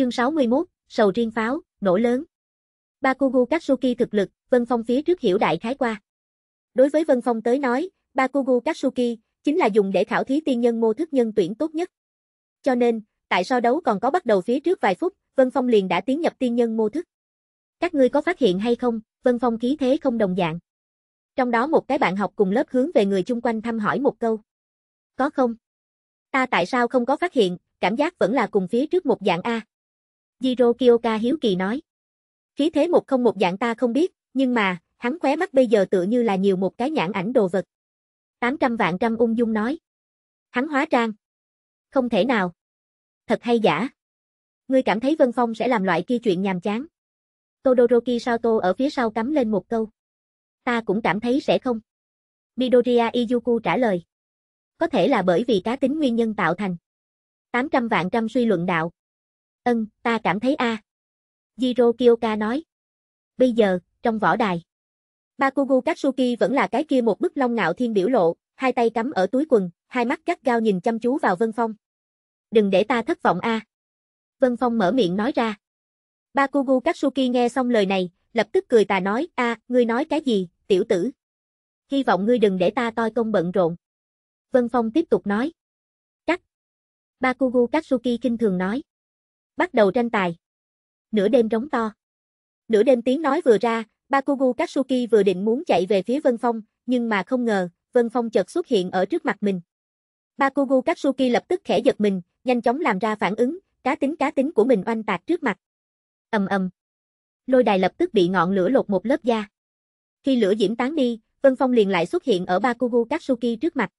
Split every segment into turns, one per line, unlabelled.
Chương 61, sầu riêng pháo, nổ lớn. Bakugu Katsuki thực lực, Vân Phong phía trước hiểu đại khái qua. Đối với Vân Phong tới nói, Bakugu Katsuki chính là dùng để khảo thí tiên nhân mô thức nhân tuyển tốt nhất. Cho nên, tại so đấu còn có bắt đầu phía trước vài phút, Vân Phong liền đã tiến nhập tiên nhân mô thức. Các ngươi có phát hiện hay không, Vân Phong khí thế không đồng dạng. Trong đó một cái bạn học cùng lớp hướng về người chung quanh thăm hỏi một câu. Có không? Ta tại sao không có phát hiện, cảm giác vẫn là cùng phía trước một dạng A. Jiro Kyoka hiếu kỳ nói. Khí thế một không một dạng ta không biết, nhưng mà, hắn khóe mắt bây giờ tựa như là nhiều một cái nhãn ảnh đồ vật. 800 vạn trăm ung dung nói. Hắn hóa trang. Không thể nào. Thật hay giả. Ngươi cảm thấy Vân Phong sẽ làm loại kia chuyện nhàm chán. Todoroki Sato ở phía sau cắm lên một câu. Ta cũng cảm thấy sẽ không. Midoriya Izuku trả lời. Có thể là bởi vì cá tính nguyên nhân tạo thành. 800 vạn trăm suy luận đạo. Ân, ta cảm thấy a. À. Jiro Kyoka nói. Bây giờ, trong võ đài. Bakugu Katsuki vẫn là cái kia một bức long ngạo thiên biểu lộ, hai tay cắm ở túi quần, hai mắt cắt gao nhìn chăm chú vào Vân Phong. Đừng để ta thất vọng a. Vân Phong mở miệng nói ra. Bakugu Katsuki nghe xong lời này, lập tức cười tà nói, a, à, ngươi nói cái gì, tiểu tử. Hy vọng ngươi đừng để ta toi công bận rộn. Vân Phong tiếp tục nói. Cắt. Bakugu Katsuki kinh thường nói bắt đầu tranh tài. Nửa đêm rống to. Nửa đêm tiếng nói vừa ra, Bakugu Katsuki vừa định muốn chạy về phía Vân Phong, nhưng mà không ngờ, Vân Phong chợt xuất hiện ở trước mặt mình. Bakugu Katsuki lập tức khẽ giật mình, nhanh chóng làm ra phản ứng, cá tính cá tính của mình oanh tạc trước mặt. Ầm ầm. Lôi đài lập tức bị ngọn lửa lột một lớp da. Khi lửa diễm tán đi, Vân Phong liền lại xuất hiện ở Bakugu Katsuki trước mặt.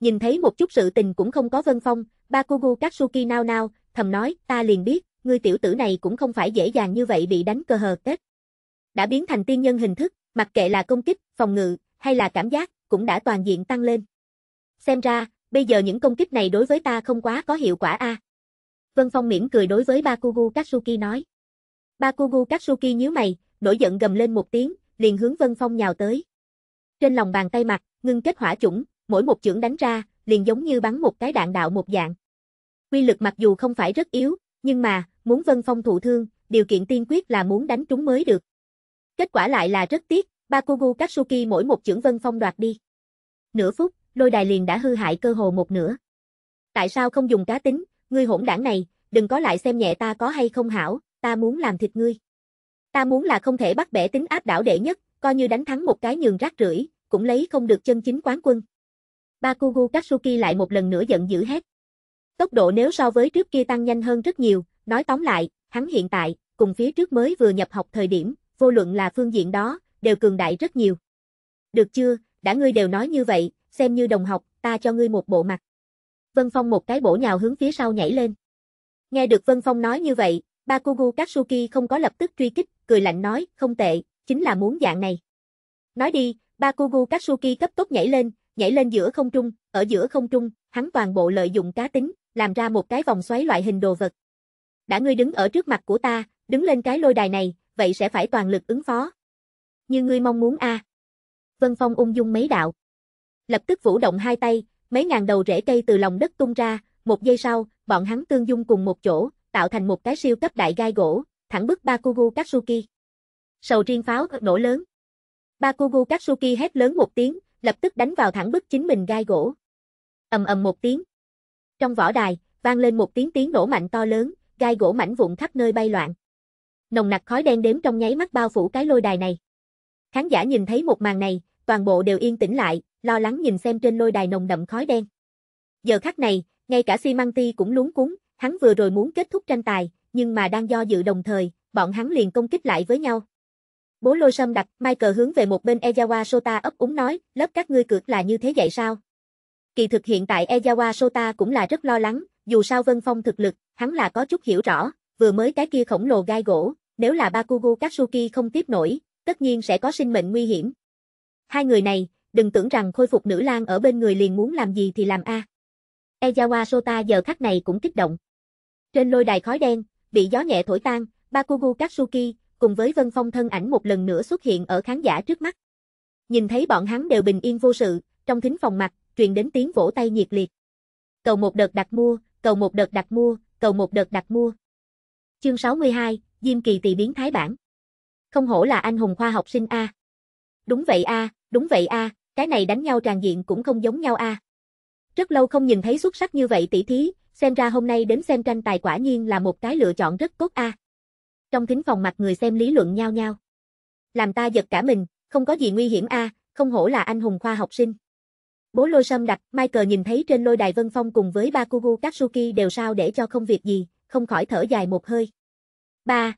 Nhìn thấy một chút sự tình cũng không có Vân Phong, Bakugu Katsuki nao nao, thầm nói, ta liền biết, ngươi tiểu tử này cũng không phải dễ dàng như vậy bị đánh cơ hờ kết. Đã biến thành tiên nhân hình thức, mặc kệ là công kích, phòng ngự, hay là cảm giác, cũng đã toàn diện tăng lên. Xem ra, bây giờ những công kích này đối với ta không quá có hiệu quả a. À. Vân Phong mỉm cười đối với Bakugu Katsuki nói. Bakugu Katsuki nhíu mày, nổi giận gầm lên một tiếng, liền hướng Vân Phong nhào tới. Trên lòng bàn tay mặt, ngưng kết hỏa chủng, mỗi một chưởng đánh ra, liền giống như bắn một cái đạn đạo một dạng quy lực mặc dù không phải rất yếu, nhưng mà, muốn Vân Phong thụ thương, điều kiện tiên quyết là muốn đánh trúng mới được. Kết quả lại là rất tiếc, Bakugu Katsuki mỗi một chưởng Vân Phong đoạt đi. Nửa phút, lôi đài liền đã hư hại cơ hồ một nửa. Tại sao không dùng cá tính, ngươi hỗn đảng này, đừng có lại xem nhẹ ta có hay không hảo, ta muốn làm thịt ngươi. Ta muốn là không thể bắt bẻ tính áp đảo đệ nhất, coi như đánh thắng một cái nhường rác rưởi, cũng lấy không được chân chính quán quân. Bakugu Katsuki lại một lần nữa giận dữ hét. Tốc độ nếu so với trước kia tăng nhanh hơn rất nhiều, nói tóm lại, hắn hiện tại, cùng phía trước mới vừa nhập học thời điểm, vô luận là phương diện đó, đều cường đại rất nhiều. Được chưa, đã ngươi đều nói như vậy, xem như đồng học, ta cho ngươi một bộ mặt. Vân Phong một cái bổ nhào hướng phía sau nhảy lên. Nghe được Vân Phong nói như vậy, Bakugu Katsuki không có lập tức truy kích, cười lạnh nói, không tệ, chính là muốn dạng này. Nói đi, Bakugu Katsuki cấp tốc nhảy lên, nhảy lên giữa không trung, ở giữa không trung, hắn toàn bộ lợi dụng cá tính, làm ra một cái vòng xoáy loại hình đồ vật. Đã ngươi đứng ở trước mặt của ta, đứng lên cái lôi đài này, vậy sẽ phải toàn lực ứng phó. Như ngươi mong muốn a. À. Vân Phong ung dung mấy đạo. Lập tức vũ động hai tay, mấy ngàn đầu rễ cây từ lòng đất tung ra, một giây sau, bọn hắn tương dung cùng một chỗ, tạo thành một cái siêu cấp đại gai gỗ, thẳng bức Bakugu Katsuki. Sầu riêng pháo nổ lớn. Bakugu Katsuki hét lớn một tiếng, lập tức đánh vào thẳng bức chính mình gai gỗ. Ầm ầm một tiếng. Trong võ đài, vang lên một tiếng tiếng nổ mạnh to lớn, gai gỗ mảnh vụn khắp nơi bay loạn. Nồng nặc khói đen đếm trong nháy mắt bao phủ cái lôi đài này. Khán giả nhìn thấy một màn này, toàn bộ đều yên tĩnh lại, lo lắng nhìn xem trên lôi đài nồng đậm khói đen. Giờ khắc này, ngay cả ti cũng luống cuống, hắn vừa rồi muốn kết thúc tranh tài, nhưng mà đang do dự đồng thời, bọn hắn liền công kích lại với nhau. Bố lôi sâm đặt mai cờ hướng về một bên Ejawa Sota ấp úng nói, lớp các ngươi cược là như thế vậy sao? Kỳ thực hiện tại Ezawa Sota cũng là rất lo lắng, dù sao Vân Phong thực lực, hắn là có chút hiểu rõ, vừa mới cái kia khổng lồ gai gỗ, nếu là Bakugu Katsuki không tiếp nổi, tất nhiên sẽ có sinh mệnh nguy hiểm. Hai người này, đừng tưởng rằng khôi phục nữ lang ở bên người liền muốn làm gì thì làm a. À. Ezawa Sota giờ khắc này cũng kích động. Trên lôi đài khói đen, bị gió nhẹ thổi tan, Bakugu Katsuki, cùng với Vân Phong thân ảnh một lần nữa xuất hiện ở khán giả trước mắt. Nhìn thấy bọn hắn đều bình yên vô sự, trong thính phòng mặt, truyền đến tiếng vỗ tay nhiệt liệt. Cầu một đợt đặt mua, cầu một đợt đặt mua, cầu một đợt đặt mua. Chương 62, Diêm Kỳ tỷ biến thái bản. Không hổ là anh hùng khoa học sinh a. Đúng vậy a, đúng vậy a, cái này đánh nhau tràn diện cũng không giống nhau a. Rất lâu không nhìn thấy xuất sắc như vậy tỷ thí, xem ra hôm nay đến xem tranh tài quả nhiên là một cái lựa chọn rất tốt a. Trong thính phòng mặt người xem lý luận nhau nhau. Làm ta giật cả mình, không có gì nguy hiểm a, không hổ là anh hùng khoa học sinh. Bố lôi sâm đặt, Michael nhìn thấy trên lôi đài Vân Phong cùng với Bakugu Katsuki đều sao để cho không việc gì, không khỏi thở dài một hơi. 3.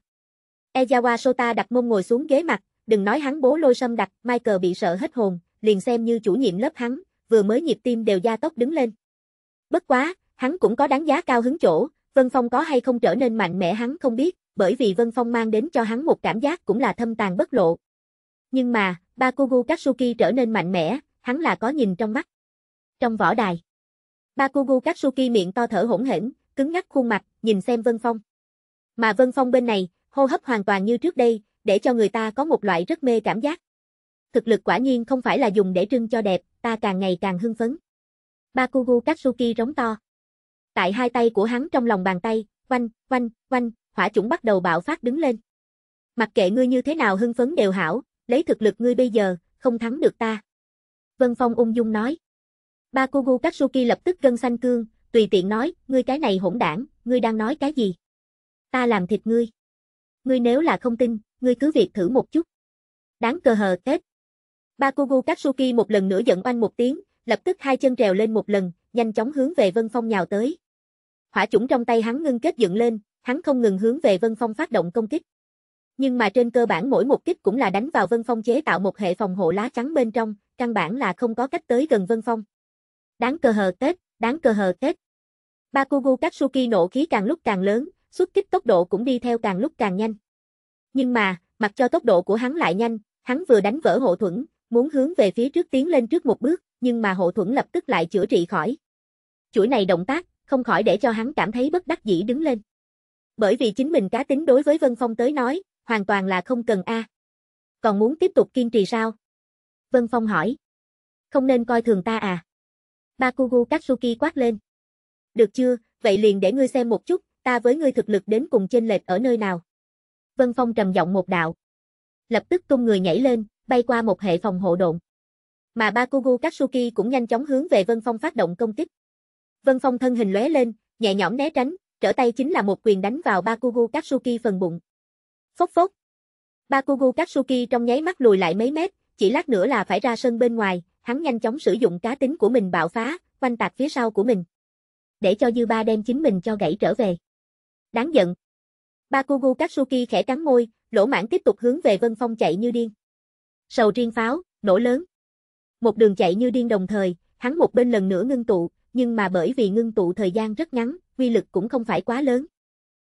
Ezawa Sota đặt mông ngồi xuống ghế mặt, đừng nói hắn bố lôi sâm đặt, Michael bị sợ hết hồn, liền xem như chủ nhiệm lớp hắn, vừa mới nhịp tim đều gia tốc đứng lên. Bất quá, hắn cũng có đáng giá cao hứng chỗ, Vân Phong có hay không trở nên mạnh mẽ hắn không biết, bởi vì Vân Phong mang đến cho hắn một cảm giác cũng là thâm tàn bất lộ. Nhưng mà, Bakugu Katsuki trở nên mạnh mẽ, hắn là có nhìn trong mắt. Trong võ đài, Bakugu Katsuki miệng to thở hỗn hển, cứng ngắc khuôn mặt, nhìn xem Vân Phong. Mà Vân Phong bên này, hô hấp hoàn toàn như trước đây, để cho người ta có một loại rất mê cảm giác. Thực lực quả nhiên không phải là dùng để trưng cho đẹp, ta càng ngày càng hưng phấn. Bakugu Katsuki rống to. Tại hai tay của hắn trong lòng bàn tay, quanh, quanh, quanh, hỏa chủng bắt đầu bạo phát đứng lên. Mặc kệ ngươi như thế nào hưng phấn đều hảo, lấy thực lực ngươi bây giờ, không thắng được ta. Vân Phong ung dung nói. Bakugu Katsuki lập tức gân xanh cương, tùy tiện nói, ngươi cái này hỗn đảng, ngươi đang nói cái gì? Ta làm thịt ngươi. Ngươi nếu là không tin, ngươi cứ việc thử một chút. Đáng cờ hờ kết. Bakugu Katsuki một lần nữa giận oanh một tiếng, lập tức hai chân trèo lên một lần, nhanh chóng hướng về Vân Phong nhào tới. Hỏa chủng trong tay hắn ngưng kết dựng lên, hắn không ngừng hướng về Vân Phong phát động công kích. Nhưng mà trên cơ bản mỗi một kích cũng là đánh vào Vân Phong chế tạo một hệ phòng hộ lá chắn bên trong, căn bản là không có cách tới gần Vân Phong. Đáng cờ hờ tết, đáng cờ hờ tết. Bakugu Katsuki nổ khí càng lúc càng lớn, xuất kích tốc độ cũng đi theo càng lúc càng nhanh. Nhưng mà, mặc cho tốc độ của hắn lại nhanh, hắn vừa đánh vỡ hộ thuẫn, muốn hướng về phía trước tiến lên trước một bước, nhưng mà hộ thuẫn lập tức lại chữa trị khỏi. Chuỗi này động tác, không khỏi để cho hắn cảm thấy bất đắc dĩ đứng lên. Bởi vì chính mình cá tính đối với Vân Phong tới nói, hoàn toàn là không cần A. Còn muốn tiếp tục kiên trì sao, Vân Phong hỏi. Không nên coi thường ta à? Bakugu Katsuki quát lên. Được chưa, vậy liền để ngươi xem một chút, ta với ngươi thực lực đến cùng chênh lệch ở nơi nào. Vân Phong trầm giọng một đạo. Lập tức tung người nhảy lên, bay qua một hệ phòng hộ độn. Mà Bakugu Katsuki cũng nhanh chóng hướng về Vân Phong phát động công kích. Vân Phong thân hình lóe lên, nhẹ nhõm né tránh, trở tay chính là một quyền đánh vào Bakugu Katsuki phần bụng. Phốc phốc. Bakugu Katsuki trong nháy mắt lùi lại mấy mét, chỉ lát nữa là phải ra sân bên ngoài, hắn nhanh chóng sử dụng cá tính của mình bạo phá, quanh tạc phía sau của mình. Để cho Dư Ba đem chính mình cho gãy trở về. Đáng giận. Bakugu Katsuki khẽ cắn môi, lỗ mãn tiếp tục hướng về Vân Phong chạy như điên. Sầu riêng pháo, nổ lớn. Một đường chạy như điên đồng thời, hắn một bên lần nữa ngưng tụ, nhưng mà bởi vì ngưng tụ thời gian rất ngắn, quy lực cũng không phải quá lớn.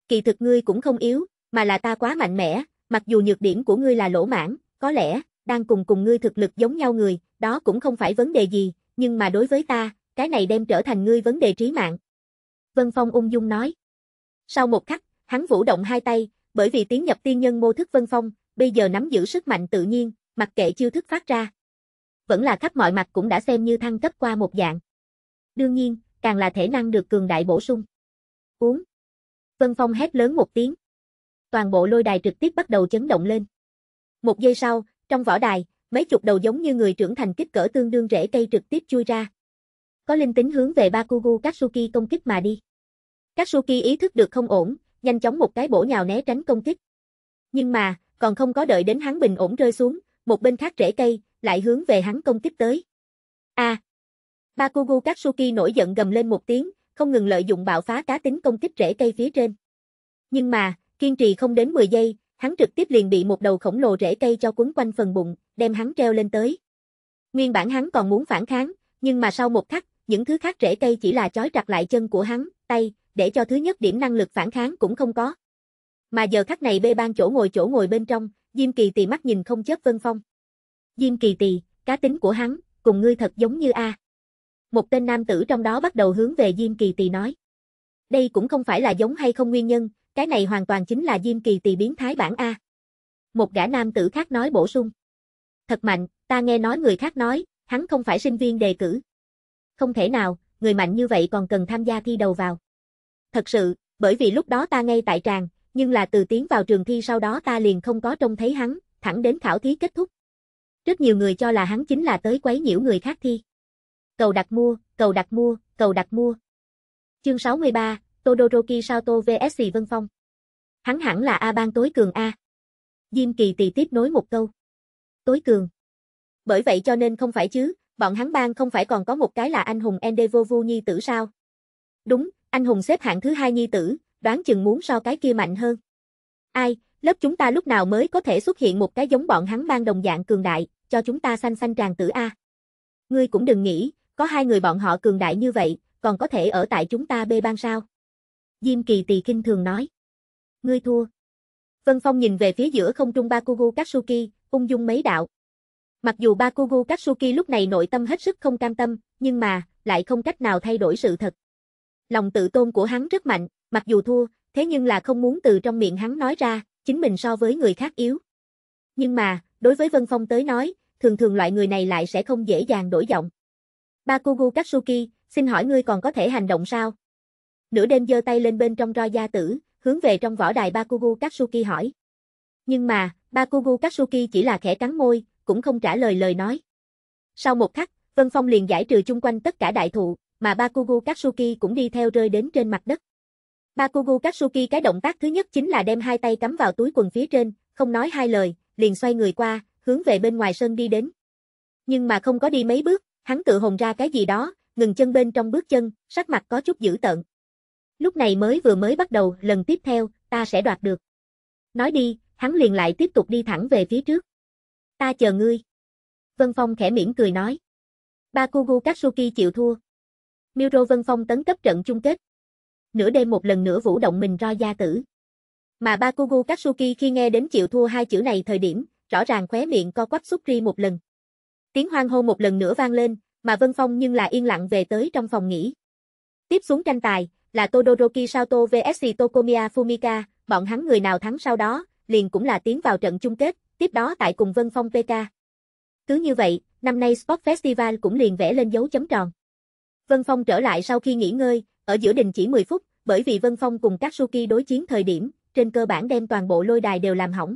Kỳ thực ngươi cũng không yếu, mà là ta quá mạnh mẽ, mặc dù nhược điểm của ngươi là lỗ mãn, có lẽ đang cùng cùng ngươi thực lực giống nhau người, đó cũng không phải vấn đề gì, nhưng mà đối với ta, cái này đem trở thành ngươi vấn đề trí mạng. Vân Phong ung dung nói. Sau một khắc, hắn vũ động hai tay, bởi vì tiến nhập tiên nhân mô thức Vân Phong, bây giờ nắm giữ sức mạnh tự nhiên, mặc kệ chiêu thức phát ra. Vẫn là khắp mọi mặt cũng đã xem như thăng cấp qua một dạng. Đương nhiên, càng là thể năng được cường đại bổ sung. Uống. Vân Phong hét lớn một tiếng. Toàn bộ lôi đài trực tiếp bắt đầu chấn động lên. Một giây sau, trong võ đài, mấy chục đầu giống như người trưởng thành kích cỡ tương đương rễ cây trực tiếp chui ra. Có linh tính hướng về Bakugu Katsuki công kích mà đi. Katsuki ý thức được không ổn, nhanh chóng một cái bổ nhào né tránh công kích. Nhưng mà, còn không có đợi đến hắn bình ổn rơi xuống, một bên khác rễ cây, lại hướng về hắn công kích tới. A. À, Bakugu Katsuki nổi giận gầm lên một tiếng, không ngừng lợi dụng bạo phá cá tính công kích rễ cây phía trên. Nhưng mà, kiên trì không đến 10 giây, hắn trực tiếp liền bị một đầu khổng lồ rễ cây cho cuốn quanh phần bụng, đem hắn treo lên tới. Nguyên bản hắn còn muốn phản kháng, nhưng mà sau một khắc, những thứ khác rễ cây chỉ là chói chặt lại chân của hắn, tay, để cho thứ nhất điểm năng lực phản kháng cũng không có. Mà giờ khắc này bê ban chỗ ngồi chỗ ngồi bên trong, Diêm Kỳ Tỳ mắt nhìn không chớp Vân Phong. Diêm Kỳ Tỳ, cá tính của hắn, cùng ngươi thật giống như a. Một tên nam tử trong đó bắt đầu hướng về Diêm Kỳ Tỳ nói. Đây cũng không phải là giống hay không nguyên nhân, cái này hoàn toàn chính là Diêm Kỳ tỳ biến thái bản A. Một gã nam tử khác nói bổ sung. Thật mạnh, ta nghe nói người khác nói, hắn không phải sinh viên đề cử. Không thể nào, người mạnh như vậy còn cần tham gia thi đầu vào. Thật sự, bởi vì lúc đó ta ngay tại tràng, nhưng là từ tiến vào trường thi sau đó ta liền không có trông thấy hắn, thẳng đến khảo thí kết thúc. Rất nhiều người cho là hắn chính là tới quấy nhiễu người khác thi. Cầu đặt mua, cầu đặt mua, cầu đặt mua. Chương 63, Todoroki Sato vs Vân Phong. Hắn hẳn là A bang tối cường A. Diêm Kỳ tì tiếp nối một câu. Tối cường. Bởi vậy cho nên không phải chứ, bọn hắn bang không phải còn có một cái là anh hùng Endevovu nhi tử sao? Đúng, anh hùng xếp hạng thứ hai nhi tử, đoán chừng muốn so cái kia mạnh hơn. Ai, lớp chúng ta lúc nào mới có thể xuất hiện một cái giống bọn hắn bang đồng dạng cường đại, cho chúng ta xanh xanh tràn tử A. Ngươi cũng đừng nghĩ, có hai người bọn họ cường đại như vậy, còn có thể ở tại chúng ta bê bang sao? Diêm Kỳ Tỳ kinh thường nói. Ngươi thua. Vân Phong nhìn về phía giữa không trung Bakugu Katsuki, ung dung mấy đạo. Mặc dù Bakugu Katsuki lúc này nội tâm hết sức không cam tâm, nhưng mà, lại không cách nào thay đổi sự thật. Lòng tự tôn của hắn rất mạnh, mặc dù thua, thế nhưng là không muốn từ trong miệng hắn nói ra, chính mình so với người khác yếu. Nhưng mà, đối với Vân Phong tới nói, thường thường loại người này lại sẽ không dễ dàng đổi giọng. Bakugu Katsuki, xin hỏi ngươi còn có thể hành động sao? nửa đêm giơ tay lên bên trong roi gia tử, hướng về trong võ đài Bakugu Katsuki hỏi. Nhưng mà, Bakugu Katsuki chỉ là khẽ cắn môi, cũng không trả lời lời nói. Sau một khắc, Vân Phong liền giải trừ chung quanh tất cả đại thụ, mà Bakugu Katsuki cũng đi theo rơi đến trên mặt đất. Bakugu Katsuki cái động tác thứ nhất chính là đem hai tay cắm vào túi quần phía trên, không nói hai lời, liền xoay người qua, hướng về bên ngoài sân đi đến. Nhưng mà không có đi mấy bước, hắn tự hồn ra cái gì đó, ngừng chân bên trong bước chân, sắc mặt có chút dữ tợn. Lúc này mới vừa mới bắt đầu, lần tiếp theo, ta sẽ đoạt được. Nói đi, hắn liền lại tiếp tục đi thẳng về phía trước. Ta chờ ngươi. Vân Phong khẽ mỉm cười nói. Bakugu Katsuki chịu thua. Miro Vân Phong tấn cấp trận chung kết. Nửa đêm một lần nữa vũ động mình ro gia tử. Mà Bakugu Katsuki khi nghe đến chịu thua hai chữ này thời điểm, rõ ràng khóe miệng co quắp xúc ri một lần. Tiếng hoang hô một lần nữa vang lên, mà Vân Phong nhưng là yên lặng về tới trong phòng nghỉ. Tiếp xuống tranh tài, là Todoroki Saito vs Tokomiya Fumika, bọn hắn người nào thắng sau đó, liền cũng là tiến vào trận chung kết, tiếp đó tại cùng Vân Phong PK. Cứ như vậy, năm nay Sport Festival cũng liền vẽ lên dấu chấm tròn. Vân Phong trở lại sau khi nghỉ ngơi, ở giữa đình chỉ 10 phút, bởi vì Vân Phong cùng các Suki đối chiến thời điểm, trên cơ bản đem toàn bộ lôi đài đều làm hỏng.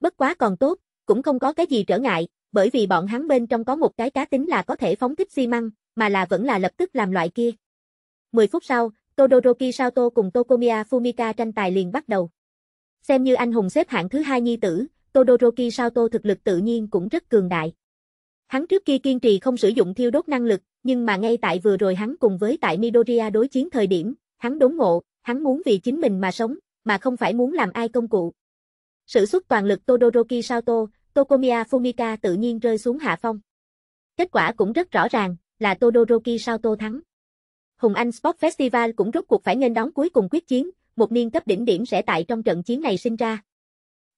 Bất quá còn tốt, cũng không có cái gì trở ngại, bởi vì bọn hắn bên trong có một cái cá tính là có thể phóng thích xi măng, mà là vẫn là lập tức làm loại kia. 10 phút sau, Todoroki Sato cùng Tokomiya Fumika tranh tài liền bắt đầu. Xem như anh hùng xếp hạng thứ hai nhi tử, Todoroki Sato thực lực tự nhiên cũng rất cường đại. Hắn trước kia kiên trì không sử dụng thiêu đốt năng lực, nhưng mà ngay tại vừa rồi hắn cùng với tại Midoriya đối chiến thời điểm, hắn đốn ngộ, hắn muốn vì chính mình mà sống, mà không phải muốn làm ai công cụ. Sử xuất toàn lực Todoroki Sato, Tokomiya Fumika tự nhiên rơi xuống hạ phong. Kết quả cũng rất rõ ràng, là Todoroki Sato thắng. Hùng Anh Sport Festival cũng rốt cuộc phải nghênh đón cuối cùng quyết chiến, một niên cấp đỉnh điểm sẽ tại trong trận chiến này sinh ra.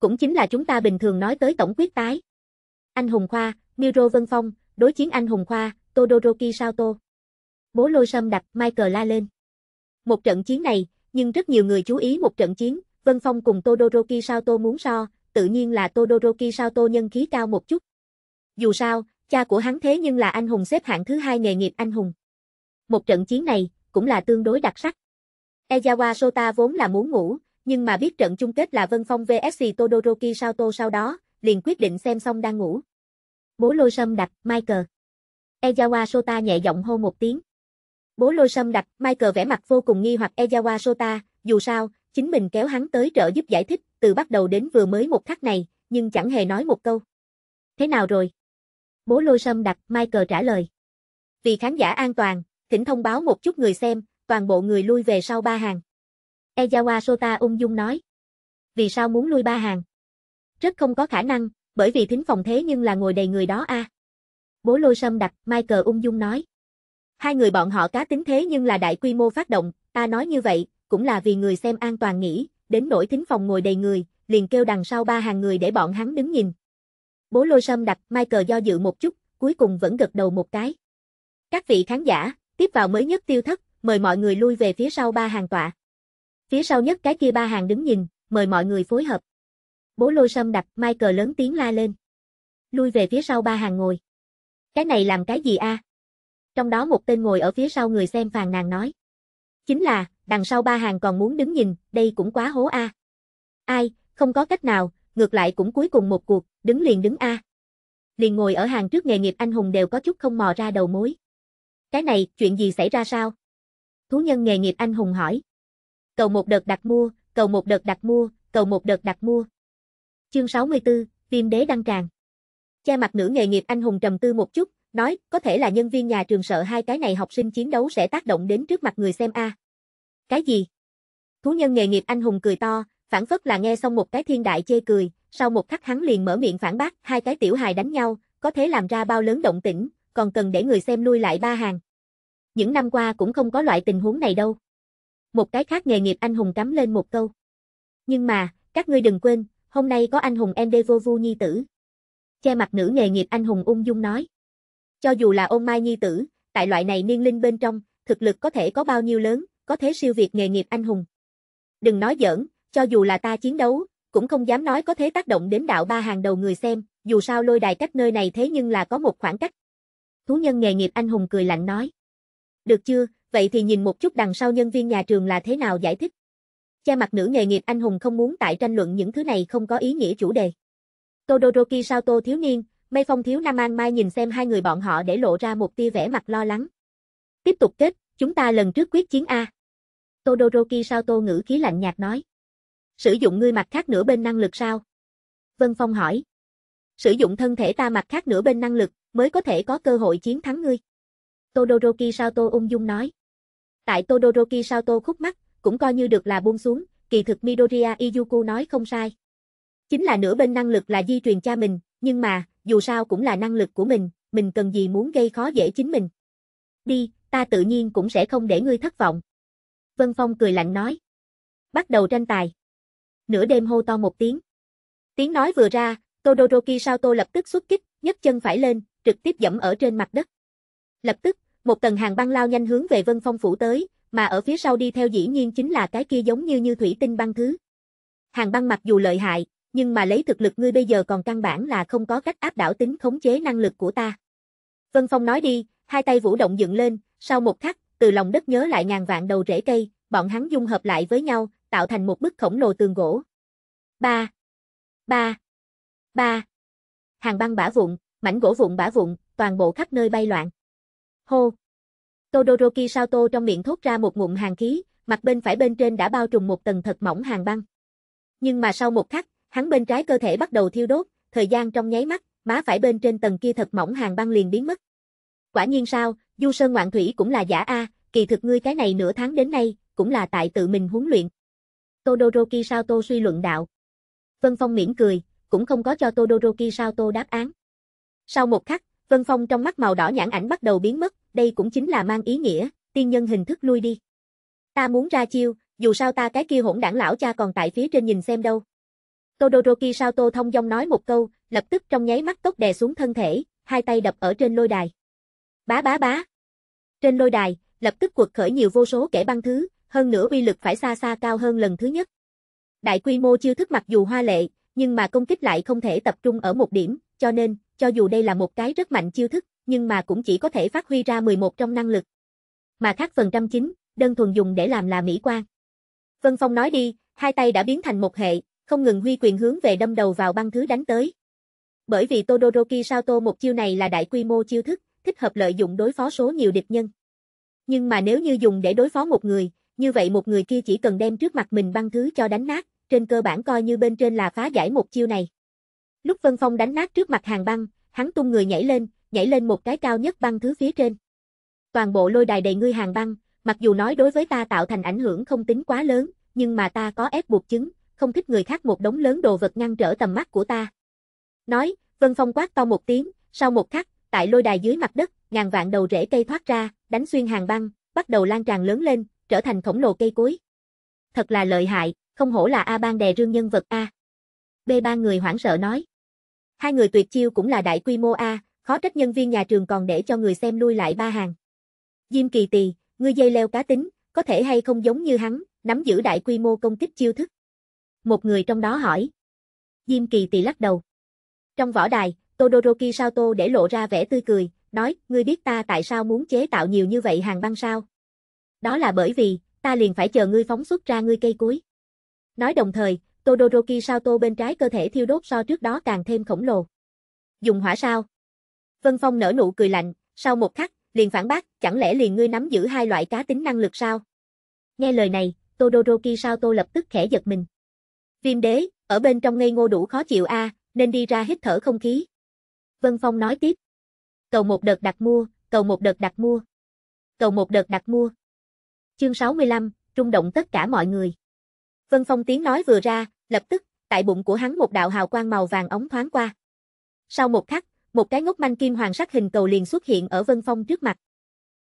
Cũng chính là chúng ta bình thường nói tới tổng quyết tái. Anh Hùng Khoa, Miro Vân Phong, đối chiến Anh Hùng Khoa, Todoroki Sato. Bố lôi sâm đặt Michael la lên. Một trận chiến này, nhưng rất nhiều người chú ý một trận chiến, Vân Phong cùng Todoroki Sato muốn so, tự nhiên là Todoroki Sato nhân khí cao một chút. Dù sao, cha của hắn thế nhưng là anh hùng xếp hạng thứ hai nghề nghiệp anh hùng. Một trận chiến này, cũng là tương đối đặc sắc. Ejawa Sota vốn là muốn ngủ, nhưng mà biết trận chung kết là Vân Phong VSC Todoroki Sato sau đó, liền quyết định xem xong đang ngủ. Bố lôi sâm đặt, Michael. Ejawa Sota nhẹ giọng hô một tiếng. Bố lôi sâm đặt, Michael vẻ mặt vô cùng nghi hoặc Ejawa Sota, dù sao, chính mình kéo hắn tới trợ giúp giải thích, từ bắt đầu đến vừa mới một khắc này, nhưng chẳng hề nói một câu. Thế nào rồi? Bố lôi sâm đặt, Michael trả lời. Vì khán giả an toàn, thỉnh thông báo một chút người xem, toàn bộ người lui về sau ba hàng. Ezawa Sota ung dung nói. Vì sao muốn lui ba hàng? Rất không có khả năng, bởi vì thính phòng thế nhưng là ngồi đầy người đó a. À. Bố lôi sâm đặt, Michael ung dung nói. Hai người bọn họ cá tính thế nhưng là đại quy mô phát động, ta nói như vậy, cũng là vì người xem an toàn nghĩ, đến nỗi thính phòng ngồi đầy người, liền kêu đằng sau ba hàng người để bọn hắn đứng nhìn. Bố lôi sâm đặt, Michael do dự một chút, cuối cùng vẫn gật đầu một cái. Các vị khán giả, Tiếp vào mới nhất tiêu thất, mời mọi người lui về phía sau ba hàng tọa. Phía sau nhất cái kia ba hàng đứng nhìn, mời mọi người phối hợp. Bố lôi sâm đặt cờ lớn tiếng la lên. Lui về phía sau ba hàng ngồi. Cái này làm cái gì a? Trong đó một tên ngồi ở phía sau người xem phàn nàn nói. Chính là, đằng sau ba hàng còn muốn đứng nhìn, đây cũng quá hố a. Ai, không có cách nào, ngược lại cũng cuối cùng một cuộc, đứng liền đứng a. Liền ngồi ở hàng trước nghề nghiệp anh hùng đều có chút không mò ra đầu mối. Cái này, chuyện gì xảy ra sao? Thú nhân nghề nghiệp anh hùng hỏi. Cầu một đợt đặt mua, cầu một đợt đặt mua, cầu một đợt đặt mua. Chương 64, Viêm đế đăng càng. Che mặt nữ nghề nghiệp anh hùng trầm tư một chút, nói, có thể là nhân viên nhà trường sợ hai cái này học sinh chiến đấu sẽ tác động đến trước mặt người xem a. À. Cái gì? Thú nhân nghề nghiệp anh hùng cười to, phản phất là nghe xong một cái thiên đại chê cười, sau một khắc hắn liền mở miệng phản bác, hai cái tiểu hài đánh nhau, có thế làm ra bao lớn động tĩnh, còn cần để người xem lui lại ba hàng. Những năm qua cũng không có loại tình huống này đâu. Một cái khác nghề nghiệp anh hùng cắm lên một câu. Nhưng mà, các ngươi đừng quên, hôm nay có anh hùng Endevovu nhi tử. Che mặt nữ nghề nghiệp anh hùng ung dung nói. Cho dù là ôn mai nhi tử, tại loại này niên linh bên trong, thực lực có thể có bao nhiêu lớn, có thế siêu việt nghề nghiệp anh hùng. Đừng nói giỡn, cho dù là ta chiến đấu, cũng không dám nói có thế tác động đến đạo ba hàng đầu người xem, dù sao lôi đài cách nơi này thế nhưng là có một khoảng cách thú nhân nghề nghiệp anh hùng cười lạnh nói. Được chưa, vậy thì nhìn một chút đằng sau nhân viên nhà trường là thế nào giải thích. Che mặt nữ nghề nghiệp anh hùng không muốn tại tranh luận những thứ này không có ý nghĩa chủ đề. Todoroki Sato thiếu niên, Mây Phong thiếu Nam An Mai nhìn xem hai người bọn họ để lộ ra một tia vẻ mặt lo lắng. Tiếp tục kết, chúng ta lần trước quyết chiến A. Todoroki Sato ngữ khí lạnh nhạt nói. Sử dụng ngươi mặt khác nửa bên năng lực sao? Vân Phong hỏi. Sử dụng thân thể ta mặt khác nửa bên năng lực, mới có thể có cơ hội chiến thắng ngươi. Todoroki Sato ung dung nói. Tại Todoroki Sato khúc mắt, cũng coi như được là buông xuống, kỳ thực Midoriya Izuku nói không sai. Chính là nửa bên năng lực là di truyền cha mình, nhưng mà, dù sao cũng là năng lực của mình, mình cần gì muốn gây khó dễ chính mình. Đi, ta tự nhiên cũng sẽ không để ngươi thất vọng. Vân Phong cười lạnh nói. Bắt đầu tranh tài. Nửa đêm hô to một tiếng. Tiếng nói vừa ra, Todoroki Sato lập tức xuất kích, nhấc chân phải lên, trực tiếp dẫm ở trên mặt đất. Lập tức, một tầng hàng băng lao nhanh hướng về Vân Phong phủ tới, mà ở phía sau đi theo dĩ nhiên chính là cái kia giống như như thủy tinh băng thứ. Hàng băng mặc dù lợi hại, nhưng mà lấy thực lực ngươi bây giờ còn căn bản là không có cách áp đảo tính khống chế năng lực của ta. Vân Phong nói đi, hai tay vũ động dựng lên, sau một khắc, từ lòng đất nhớ lại ngàn vạn đầu rễ cây, bọn hắn dung hợp lại với nhau, tạo thành một bức khổng lồ tường gỗ. Ba, ba, ba. Hàng băng bả vụn, mảnh gỗ vụn bã vụn, toàn bộ khắp nơi bay loạn. Hô! Todoroki Sato trong miệng thốt ra một ngụm hàng khí, mặt bên phải bên trên đã bao trùm một tầng thật mỏng hàng băng. Nhưng mà sau một khắc, hắn bên trái cơ thể bắt đầu thiêu đốt, thời gian trong nháy mắt, má phải bên trên tầng kia thật mỏng hàng băng liền biến mất. Quả nhiên sao, Du Sơn Ngoạn Thủy cũng là giả a, kỳ thực ngươi cái này nửa tháng đến nay, cũng là tại tự mình huấn luyện. Todoroki Sato suy luận đạo. Vân Phong miễn cười, cũng không có cho Todoroki Sato đáp án. Sau một khắc, vân phong trong mắt màu đỏ nhãn ảnh bắt đầu biến mất, đây cũng chính là mang ý nghĩa, tiên nhân hình thức lui đi. Ta muốn ra chiêu, dù sao ta cái kia hỗn đảng lão cha còn tại phía trên nhìn xem đâu. Todoroki Sato thông dong nói một câu, lập tức trong nháy mắt tốt đè xuống thân thể, hai tay đập ở trên lôi đài. Bá bá bá. Trên lôi đài, lập tức cuộc khởi nhiều vô số kẻ băng thứ, hơn nữa uy lực phải xa xa cao hơn lần thứ nhất. Đại quy mô chiêu thức mặc dù hoa lệ, nhưng mà công kích lại không thể tập trung ở một điểm, cho nên, cho dù đây là một cái rất mạnh chiêu thức, nhưng mà cũng chỉ có thể phát huy ra 11 trong năng lực. Mà khác phần trăm chính, đơn thuần dùng để làm là mỹ quan. Vân Phong nói đi, hai tay đã biến thành một hệ, không ngừng huy quyền hướng về đâm đầu vào băng thứ đánh tới. Bởi vì Todoroki Sato một chiêu này là đại quy mô chiêu thức, thích hợp lợi dụng đối phó số nhiều địch nhân. Nhưng mà nếu như dùng để đối phó một người, như vậy một người kia chỉ cần đem trước mặt mình băng thứ cho đánh nát, trên cơ bản coi như bên trên là phá giải một chiêu này. Lúc Vân Phong đánh nát trước mặt hàng băng, hắn tung người nhảy lên, nhảy lên một cái cao nhất băng thứ phía trên. Toàn bộ lôi đài đầy ngươi hàng băng, mặc dù nói đối với ta tạo thành ảnh hưởng không tính quá lớn, nhưng mà ta có ép buộc chứng, không thích người khác một đống lớn đồ vật ngăn trở tầm mắt của ta. Nói, Vân Phong quát to một tiếng, sau một khắc, tại lôi đài dưới mặt đất, ngàn vạn đầu rễ cây thoát ra, đánh xuyên hàng băng, bắt đầu lan tràn lớn lên, trở thành khổng lồ cây cối. Thật là lợi hại, không hổ là A ban đè rương nhân vật A. B ba người hoảng sợ nói. Hai người tuyệt chiêu cũng là đại quy mô A, khó trách nhân viên nhà trường còn để cho người xem lui lại ba hàng. Diêm kỳ tì, ngươi dây leo cá tính, có thể hay không giống như hắn, nắm giữ đại quy mô công kích chiêu thức. Một người trong đó hỏi. Diêm kỳ tì lắc đầu. Trong võ đài, Todoroki Sato để lộ ra vẻ tươi cười, nói, ngươi biết ta tại sao muốn chế tạo nhiều như vậy hàng băng sao? Đó là bởi vì, ta liền phải chờ ngươi phóng xuất ra ngươi cây cuối. Nói đồng thời, Todoroki Sato bên trái cơ thể thiêu đốt so trước đó càng thêm khổng lồ. Dùng hỏa sao? Vân Phong nở nụ cười lạnh, sau một khắc, liền phản bác, chẳng lẽ liền ngươi nắm giữ hai loại cá tính năng lực sao? Nghe lời này, Todoroki Sato lập tức khẽ giật mình. Viêm đế, ở bên trong ngây ngô đủ khó chịu a, à, nên đi ra hít thở không khí. Vân Phong nói tiếp. Cầu một đợt đặt mua, cầu một đợt đặt mua. Cầu một đợt đặt mua. Chương 65, trung động tất cả mọi người. Vân Phong tiếng nói vừa ra, Lập tức, tại bụng của hắn một đạo hào quang màu vàng ống thoáng qua. Sau một khắc, một cái ngốc manh kim hoàng sắc hình cầu liền xuất hiện ở Vân Phong trước mặt.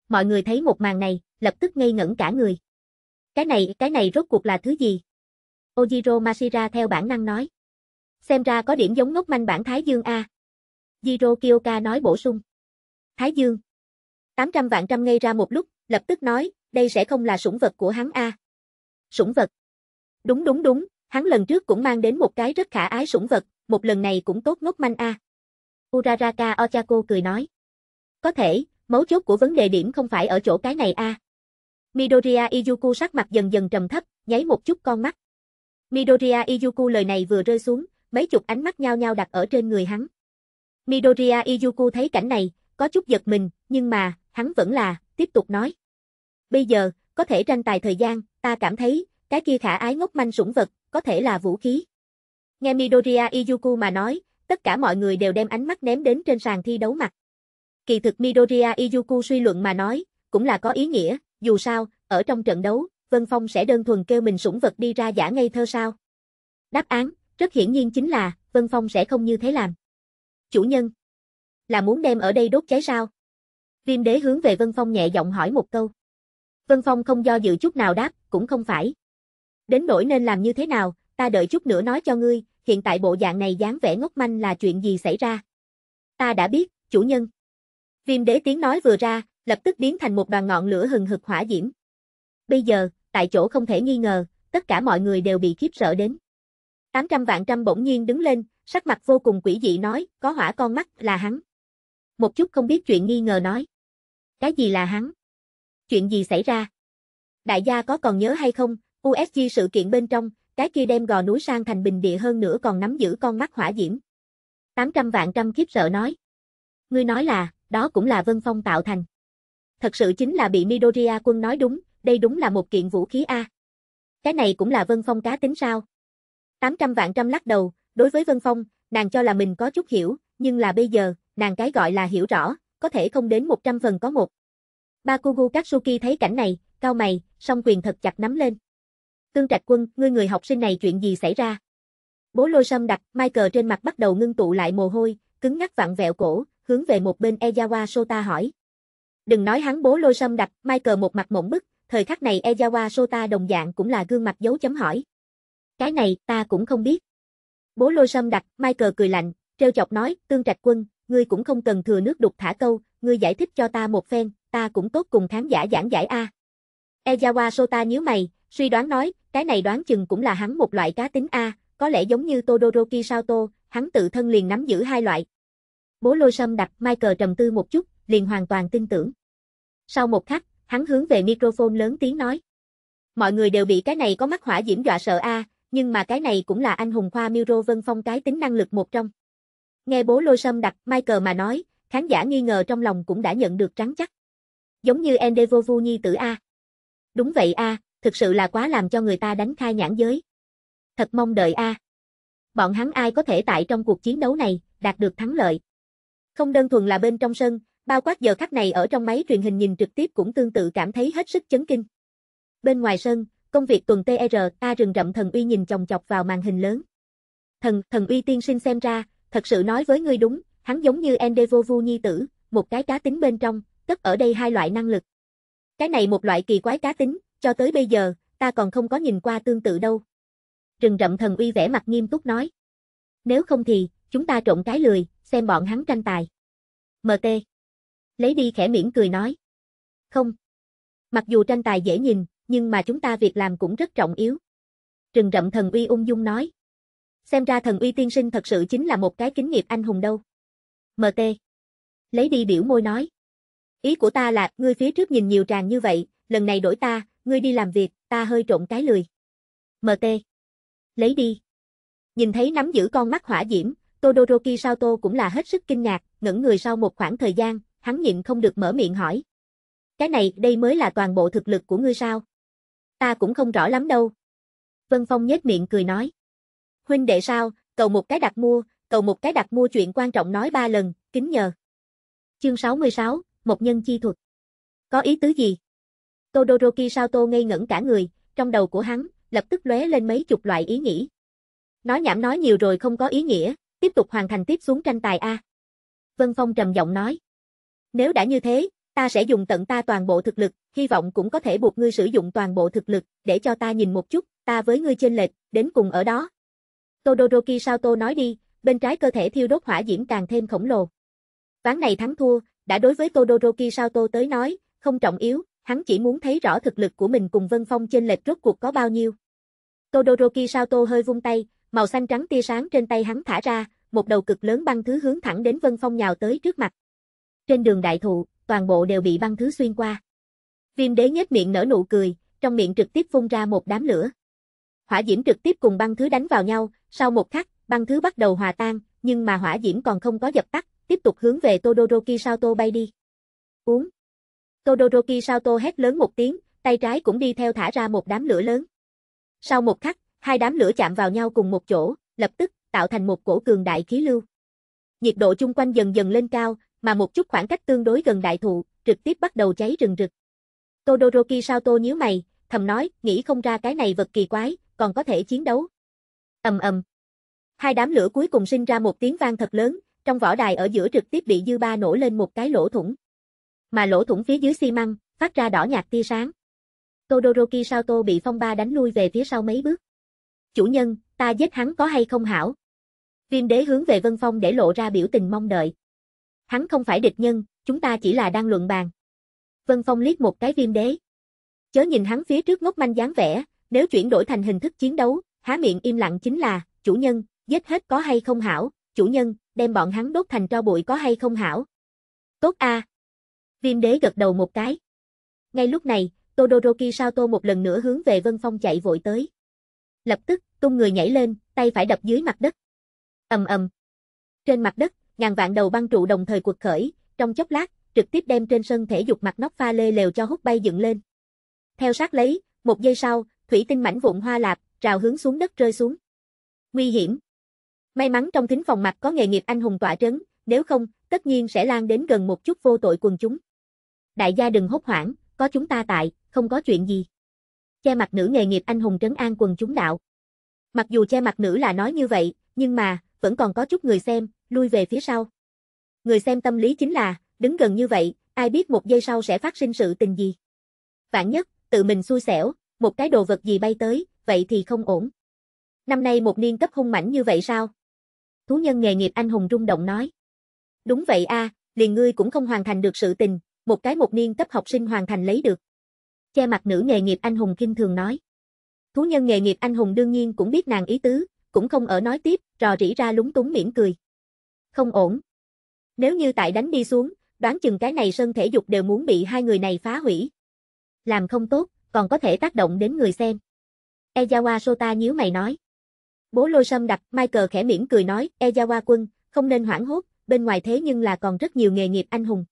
Mọi người thấy một màn này, lập tức ngây ngẩn cả người. Cái này, cái này rốt cuộc là thứ gì? Ojiro Mashira theo bản năng nói. Xem ra có điểm giống ngốc manh bản Thái Dương A. Jiro kiyoka nói bổ sung. Thái Dương. 800 vạn trăm ngây ra một lúc, lập tức nói, đây sẽ không là sủng vật của hắn A. Sủng vật. Đúng đúng đúng, Hắn lần trước cũng mang đến một cái rất khả ái sủng vật, một lần này cũng tốt ngốc manh a. À. Uraraka Ochako cười nói. Có thể, mấu chốt của vấn đề điểm không phải ở chỗ cái này a. Midoriya Izuku sắc mặt dần dần trầm thấp, nháy một chút con mắt. Midoriya Izuku lời này vừa rơi xuống, mấy chục ánh mắt nhao nhao đặt ở trên người hắn. Midoriya Izuku thấy cảnh này, có chút giật mình, nhưng mà, hắn vẫn là, tiếp tục nói. Bây giờ, có thể tranh tài thời gian, ta cảm thấy, cái kia khả ái ngốc manh sủng vật, có thể là vũ khí. Nghe Midoriya Iyuku mà nói, tất cả mọi người đều đem ánh mắt ném đến trên sàn thi đấu mặt. Kỳ thực Midoriya Iyuku suy luận mà nói, cũng là có ý nghĩa, dù sao, ở trong trận đấu, Vân Phong sẽ đơn thuần kêu mình sủng vật đi ra giả ngây thơ sao. Đáp án, rất hiển nhiên chính là, Vân Phong sẽ không như thế làm. Chủ nhân, là muốn đem ở đây đốt cháy sao? Viêm đế hướng về Vân Phong nhẹ giọng hỏi một câu. Vân Phong không do dự chút nào đáp, cũng không phải, Đến nỗi nên làm như thế nào, ta đợi chút nữa nói cho ngươi, hiện tại bộ dạng này dáng vẻ ngốc manh là chuyện gì xảy ra. Ta đã biết, chủ nhân. Viêm đế tiếng nói vừa ra, lập tức biến thành một đoàn ngọn lửa hừng hực hỏa diễm. Bây giờ, tại chỗ không thể nghi ngờ, tất cả mọi người đều bị khiếp sợ đến. 800 vạn trăm bỗng nhiên đứng lên, sắc mặt vô cùng quỷ dị nói, có hỏa con mắt là hắn. Một chút không biết chuyện nghi ngờ nói. Cái gì là hắn? Chuyện gì xảy ra? Đại gia có còn nhớ hay không, USG sự kiện bên trong, cái kia đem gò núi sang thành bình địa hơn nữa còn nắm giữ con mắt hỏa diễm. 800 vạn trăm khiếp sợ nói. Ngươi nói là, đó cũng là Vân Phong tạo thành. Thật sự chính là bị Midoriya quân nói đúng, đây đúng là một kiện vũ khí A. Cái này cũng là Vân Phong cá tính sao? 800 vạn trăm lắc đầu, đối với Vân Phong, nàng cho là mình có chút hiểu, nhưng là bây giờ, nàng cái gọi là hiểu rõ, có thể không đến 100 phần có một. Bakugu Katsuki thấy cảnh này, cao mày, song quyền thật chặt nắm lên. Tương Trạch Quân, ngươi người học sinh này chuyện gì xảy ra? Bố lôi sâm đặt, Michael trên mặt bắt đầu ngưng tụ lại mồ hôi, cứng ngắc vặn vẹo cổ, hướng về một bên Ejawa Sota hỏi. Đừng nói hắn bố lôi sâm đặt, Michael một mặt mộng bức, thời khắc này Ejawa Sota đồng dạng cũng là gương mặt dấu chấm hỏi. Cái này, ta cũng không biết. Bố lôi sâm đặt, Michael cười lạnh, treo chọc nói, Tương Trạch Quân, ngươi cũng không cần thừa nước đục thả câu, ngươi giải thích cho ta một phen, ta cũng tốt cùng khán giả giảng giải A. Ejawa Sota nhíu mày, suy đoán nói, cái này đoán chừng cũng là hắn một loại cá tính A, có lẽ giống như Todoroki Sato, hắn tự thân liền nắm giữ hai loại. Bố lôi sâm đặt Michael trầm tư một chút, liền hoàn toàn tin tưởng. Sau một khắc, hắn hướng về microphone lớn tiếng nói. Mọi người đều bị cái này có mắt hỏa diễm dọa sợ A, nhưng mà cái này cũng là anh hùng khoa Miro Vân Phong cái tính năng lực một trong. Nghe bố lôi sâm đặt Michael mà nói, khán giả nghi ngờ trong lòng cũng đã nhận được trắng chắc. Giống như Endeavovu Nhi tử A. Đúng vậy A, thực sự là quá làm cho người ta đánh khai nhãn giới. Thật mong đợi a. Bọn hắn ai có thể tại trong cuộc chiến đấu này đạt được thắng lợi. Không đơn thuần là bên trong sân, bao quát giờ khắc này ở trong máy truyền hình nhìn trực tiếp cũng tương tự cảm thấy hết sức chấn kinh. Bên ngoài sân, công việc tuần TRA rừng rậm thần uy nhìn chồng chọc vào màn hình lớn. Thần, thần uy tiên sinh xem ra, thật sự nói với ngươi đúng, hắn giống như Endevovu nhi tử, một cái cá tính bên trong, tất ở đây hai loại năng lực. Cái này một loại kỳ quái cá tính, cho tới bây giờ, ta còn không có nhìn qua tương tự đâu. Trừng rậm thần uy vẻ mặt nghiêm túc nói. Nếu không thì, chúng ta trộn cái lười, xem bọn hắn tranh tài. MT. Lấy đi khẽ miễn cười nói. Không. Mặc dù tranh tài dễ nhìn, nhưng mà chúng ta việc làm cũng rất trọng yếu. Trừng rậm thần uy ung dung nói. Xem ra thần uy tiên sinh thật sự chính là một cái kính nghiệp anh hùng đâu. MT. Lấy đi biểu môi nói. Ý của ta là, ngươi phía trước nhìn nhiều tràng như vậy, lần này đổi ta, ngươi đi làm việc, ta hơi trộn cái lười. MT. Lấy đi. Nhìn thấy nắm giữ con mắt hỏa diễm, Todoroki Sato cũng là hết sức kinh ngạc, Ngẩng người sau một khoảng thời gian, hắn nhịn không được mở miệng hỏi. Cái này, đây mới là toàn bộ thực lực của ngươi sao? Ta cũng không rõ lắm đâu. Vân Phong nhếch miệng cười nói. Huynh đệ sao, cầu một cái đặt mua, cầu một cái đặt mua chuyện quan trọng nói ba lần, kính nhờ. Chương 66, một nhân chi thuật. Có ý tứ gì? Todoroki Sato ngây ngẩn cả người, trong đầu của hắn, lập tức lóe lên mấy chục loại ý nghĩ. Nói nhảm nói nhiều rồi không có ý nghĩa, tiếp tục hoàn thành tiếp xuống tranh tài A. Vân Phong trầm giọng nói. Nếu đã như thế, ta sẽ dùng tận ta toàn bộ thực lực, hy vọng cũng có thể buộc ngươi sử dụng toàn bộ thực lực, để cho ta nhìn một chút, ta với ngươi trên lệch, đến cùng ở đó. Todoroki Sato nói đi, bên trái cơ thể thiêu đốt hỏa diễm càng thêm khổng lồ. Ván này thắng thua, đã đối với Todoroki Sato tới nói, không trọng yếu, hắn chỉ muốn thấy rõ thực lực của mình cùng Vân Phong trên lệch rốt cuộc có bao nhiêu. Todoroki Sato hơi vung tay, màu xanh trắng tia sáng trên tay hắn thả ra, một đầu cực lớn băng thứ hướng thẳng đến Vân Phong nhào tới trước mặt. Trên đường đại thụ, toàn bộ đều bị băng thứ xuyên qua. Viêm đế nhếch miệng nở nụ cười, trong miệng trực tiếp phun ra một đám lửa. Hỏa diễm trực tiếp cùng băng thứ đánh vào nhau, sau một khắc, băng thứ bắt đầu hòa tan, nhưng mà hỏa diễm còn không có dập tắt, tiếp tục hướng về Todoroki Sato bay đi. Uống. Todoroki Saoto hét lớn một tiếng, tay trái cũng đi theo thả ra một đám lửa lớn. Sau một khắc, hai đám lửa chạm vào nhau cùng một chỗ, lập tức, tạo thành một cổ cường đại khí lưu. Nhiệt độ chung quanh dần dần lên cao, mà một chút khoảng cách tương đối gần đại thụ, trực tiếp bắt đầu cháy rừng rực. Todoroki Saoto nhíu mày, thầm nói, nghĩ không ra cái này vật kỳ quái, còn có thể chiến đấu. Ầm ầm. Hai đám lửa cuối cùng sinh ra một tiếng vang thật lớn, trong võ đài ở giữa trực tiếp bị dư ba nổ lên một cái lỗ thủng mà lỗ thủng phía dưới xi măng, phát ra đỏ nhạt tia sáng. Todoroki Sato bị phong ba đánh lui về phía sau mấy bước. Chủ nhân, ta giết hắn có hay không hảo? Viêm đế hướng về Vân Phong để lộ ra biểu tình mong đợi. Hắn không phải địch nhân, chúng ta chỉ là đang luận bàn. Vân Phong liếc một cái viêm đế. Chớ nhìn hắn phía trước ngốc manh dáng vẻ, nếu chuyển đổi thành hình thức chiến đấu, há miệng im lặng chính là, chủ nhân, giết hết có hay không hảo, chủ nhân, đem bọn hắn đốt thành tro bụi có hay không hảo. Tốt a, Viêm đế gật đầu một cái. Ngay lúc này, Todoroki Sato một lần nữa hướng về Vân Phong chạy vội tới. Lập tức, tung người nhảy lên, tay phải đập dưới mặt đất. ầm ầm. Trên mặt đất, ngàn vạn đầu băng trụ đồng thời quật khởi, trong chốc lát, trực tiếp đem trên sân thể dục mặt nóc pha lê lều cho hút bay dựng lên. Theo sát lấy, một giây sau, thủy tinh mảnh vụn hoa lạp, trào hướng xuống đất rơi xuống. Nguy hiểm. May mắn trong thính phòng mặt có nghề nghiệp anh hùng tỏa trấn, nếu không, tất nhiên sẽ lan đến gần một chút vô tội quần chúng đại gia đừng hốt hoảng, có chúng ta tại, không có chuyện gì. Che mặt nữ nghề nghiệp anh hùng trấn an quần chúng đạo. Mặc dù che mặt nữ là nói như vậy, nhưng mà, vẫn còn có chút người xem, lui về phía sau. Người xem tâm lý chính là, đứng gần như vậy, ai biết một giây sau sẽ phát sinh sự tình gì. Vạn nhất, tự mình xui xẻo, một cái đồ vật gì bay tới, vậy thì không ổn. Năm nay một niên cấp hung mảnh như vậy sao? Thú nhân nghề nghiệp anh hùng rung động nói. Đúng vậy a, liền ngươi cũng không hoàn thành được sự tình, một cái một niên cấp học sinh hoàn thành lấy được. Che mặt nữ nghề nghiệp anh hùng kinh thường nói. Thú nhân nghề nghiệp anh hùng đương nhiên cũng biết nàng ý tứ, cũng không ở nói tiếp, rò rỉ ra lúng túng mỉm cười. Không ổn. Nếu như tại đánh đi xuống, đoán chừng cái này sân thể dục đều muốn bị hai người này phá hủy. Làm không tốt, còn có thể tác động đến người xem. Ejawa Sota nhíu mày nói. Bố lôi sâm đặt, Michael khẽ mỉm cười nói, Ejawa quân, không nên hoảng hốt, bên ngoài thế nhưng là còn rất nhiều nghề nghiệp anh hùng.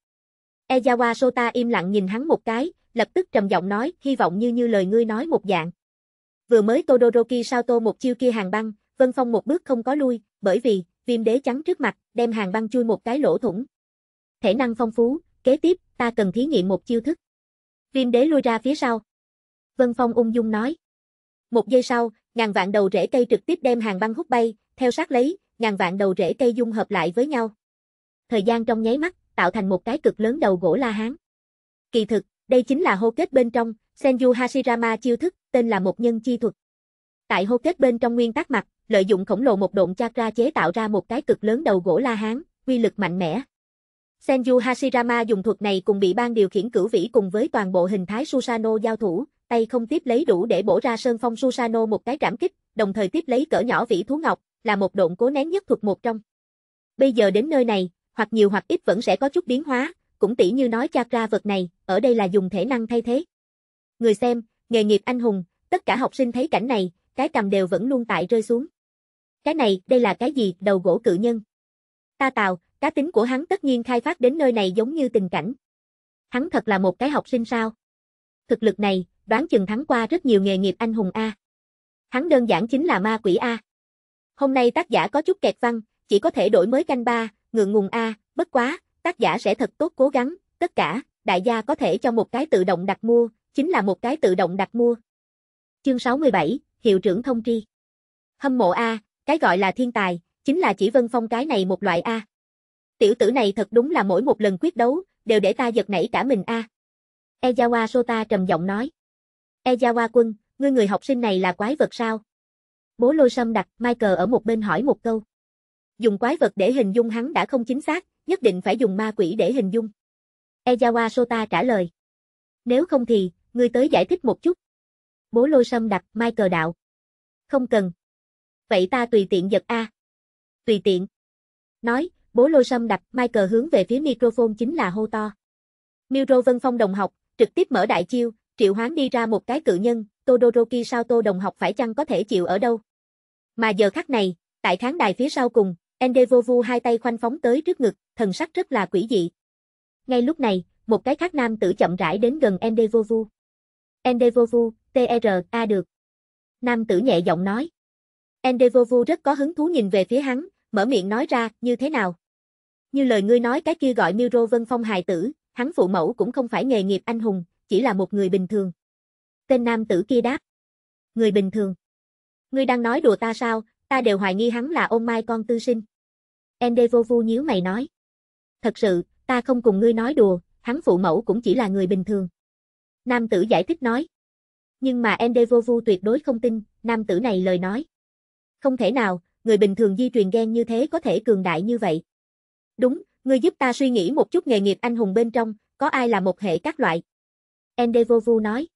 Ezawa Sota im lặng nhìn hắn một cái, lập tức trầm giọng nói, hy vọng như như lời ngươi nói một dạng. Vừa mới Todoroki Sato một chiêu kia hàng băng, Vân Phong một bước không có lui, bởi vì, viêm đế trắng trước mặt, đem hàng băng chui một cái lỗ thủng. Thể năng phong phú, kế tiếp, ta cần thí nghiệm một chiêu thức. Viêm đế lui ra phía sau. Vân Phong ung dung nói. Một giây sau, ngàn vạn đầu rễ cây trực tiếp đem hàng băng hút bay, theo sát lấy, ngàn vạn đầu rễ cây dung hợp lại với nhau. Thời gian trong nháy mắt, tạo thành một cái cực lớn đầu gỗ La Hán. Kỳ thực, đây chính là hô kết bên trong, Senju Hashirama chiêu thức, tên là một nhân chi thuật. Tại hô kết bên trong nguyên tắc mặt, lợi dụng khổng lồ một độn chakra chế tạo ra một cái cực lớn đầu gỗ La Hán, quy lực mạnh mẽ. Senju Hashirama dùng thuật này cùng bị ban điều khiển cửu vĩ cùng với toàn bộ hình thái Susano giao thủ, tay không tiếp lấy đủ để bổ ra sơn phong Susano một cái trảm kích, đồng thời tiếp lấy cỡ nhỏ vĩ thú ngọc, là một độn cố nén nhất thuật một trong. Bây giờ đến nơi này, hoặc nhiều hoặc ít vẫn sẽ có chút biến hóa, cũng tỉ như nói chặt ra vật này, ở đây là dùng thể năng thay thế. Người xem, nghề nghiệp anh hùng, tất cả học sinh thấy cảnh này, cái cầm đều vẫn luôn tại rơi xuống. Cái này, đây là cái gì, đầu gỗ cự nhân. Ta tào, cá tính của hắn tất nhiên khai phát đến nơi này giống như tình cảnh. Hắn thật là một cái học sinh sao? Thực lực này, đoán chừng thắng qua rất nhiều nghề nghiệp anh hùng A. Hắn đơn giản chính là ma quỷ A. Hôm nay tác giả có chút kẹt văn, chỉ có thể đổi mới canh ba, ngượng ngùng a, bất quá, tác giả sẽ thật tốt cố gắng, tất cả, đại gia có thể cho một cái tự động đặt mua, chính là một cái tự động đặt mua. Chương 67, hiệu trưởng thông tri. Hâm mộ a, cái gọi là thiên tài, chính là chỉ Vân Phong cái này một loại a. Tiểu tử này thật đúng là mỗi một lần quyết đấu, đều để ta giật nảy cả mình a. Ejawa Sota trầm giọng nói. Ejawa quân, ngươi người học sinh này là quái vật sao? Bố lôi sâm đặt Michael ở một bên hỏi một câu. Dùng quái vật để hình dung hắn đã không chính xác, nhất định phải dùng ma quỷ để hình dung. Ejawa Sota trả lời. Nếu không thì, ngươi tới giải thích một chút. Bố lôi sâm đặt Michael đạo. Không cần. Vậy ta tùy tiện giật A. Tùy tiện. Nói, bố lôi sâm đặt Michael hướng về phía microphone chính là hô to. Miro Vân Phong đồng học, trực tiếp mở đại chiêu, triệu hoán đi ra một cái cự nhân, Todoroki sao Sato đồng học phải chăng có thể chịu ở đâu. Mà giờ khắc này, tại khán đài phía sau cùng, Endevovu hai tay khoanh phóng tới trước ngực, thần sắc rất là quỷ dị. Ngay lúc này, một cái khác nam tử chậm rãi đến gần Endevovu. Endevovu, A được. Nam tử nhẹ giọng nói. Endevovu rất có hứng thú nhìn về phía hắn, mở miệng nói ra, như thế nào? Như lời ngươi nói cái kia gọi Miro Vân Phong hài tử, hắn phụ mẫu cũng không phải nghề nghiệp anh hùng, chỉ là một người bình thường. Tên nam tử kia đáp. Người bình thường. Ngươi đang nói đùa ta sao, Ta đều hoài nghi hắn là ôn mai con tư sinh. Endevovu nhíu mày nói. Thật sự, ta không cùng ngươi nói đùa, hắn phụ mẫu cũng chỉ là người bình thường. Nam tử giải thích nói. Nhưng mà Endevovu tuyệt đối không tin, nam tử này lời nói. Không thể nào, người bình thường di truyền gen như thế có thể cường đại như vậy. Đúng, ngươi giúp ta suy nghĩ một chút nghề nghiệp anh hùng bên trong, có ai là một hệ các loại. Endevovu nói.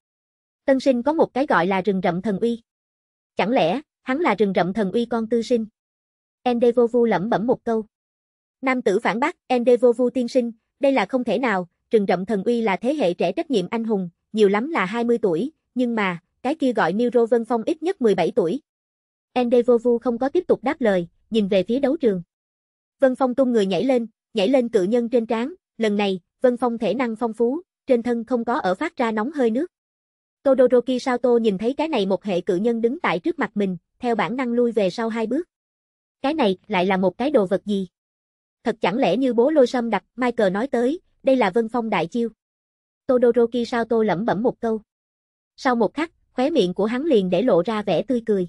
Tân sinh có một cái gọi là rừng rậm thần uy. Chẳng lẽ, Hắn là rừng rậm thần uy con tư sinh. Endevovu lẩm bẩm một câu. Nam tử phản bác, Endevovu tiên sinh, đây là không thể nào, rừng rậm thần uy là thế hệ trẻ trách nhiệm anh hùng, nhiều lắm là 20 tuổi, nhưng mà, cái kia gọi Nero Vân Phong ít nhất 17 tuổi. Endevovu không có tiếp tục đáp lời, nhìn về phía đấu trường. Vân Phong tung người nhảy lên, nhảy lên cự nhân trên trán, lần này, Vân Phong thể năng phong phú, trên thân không có ở phát ra nóng hơi nước. Todoroki Sato nhìn thấy cái này một hệ cự nhân đứng tại trước mặt mình, theo bản năng lui về sau hai bước. Cái này lại là một cái đồ vật gì? Thật chẳng lẽ như bố lôi sâm đặt Michael nói tới, đây là vân phong đại chiêu. Todoroki sao tô lẩm bẩm một câu. Sau một khắc, khóe miệng của hắn liền để lộ ra vẻ tươi cười.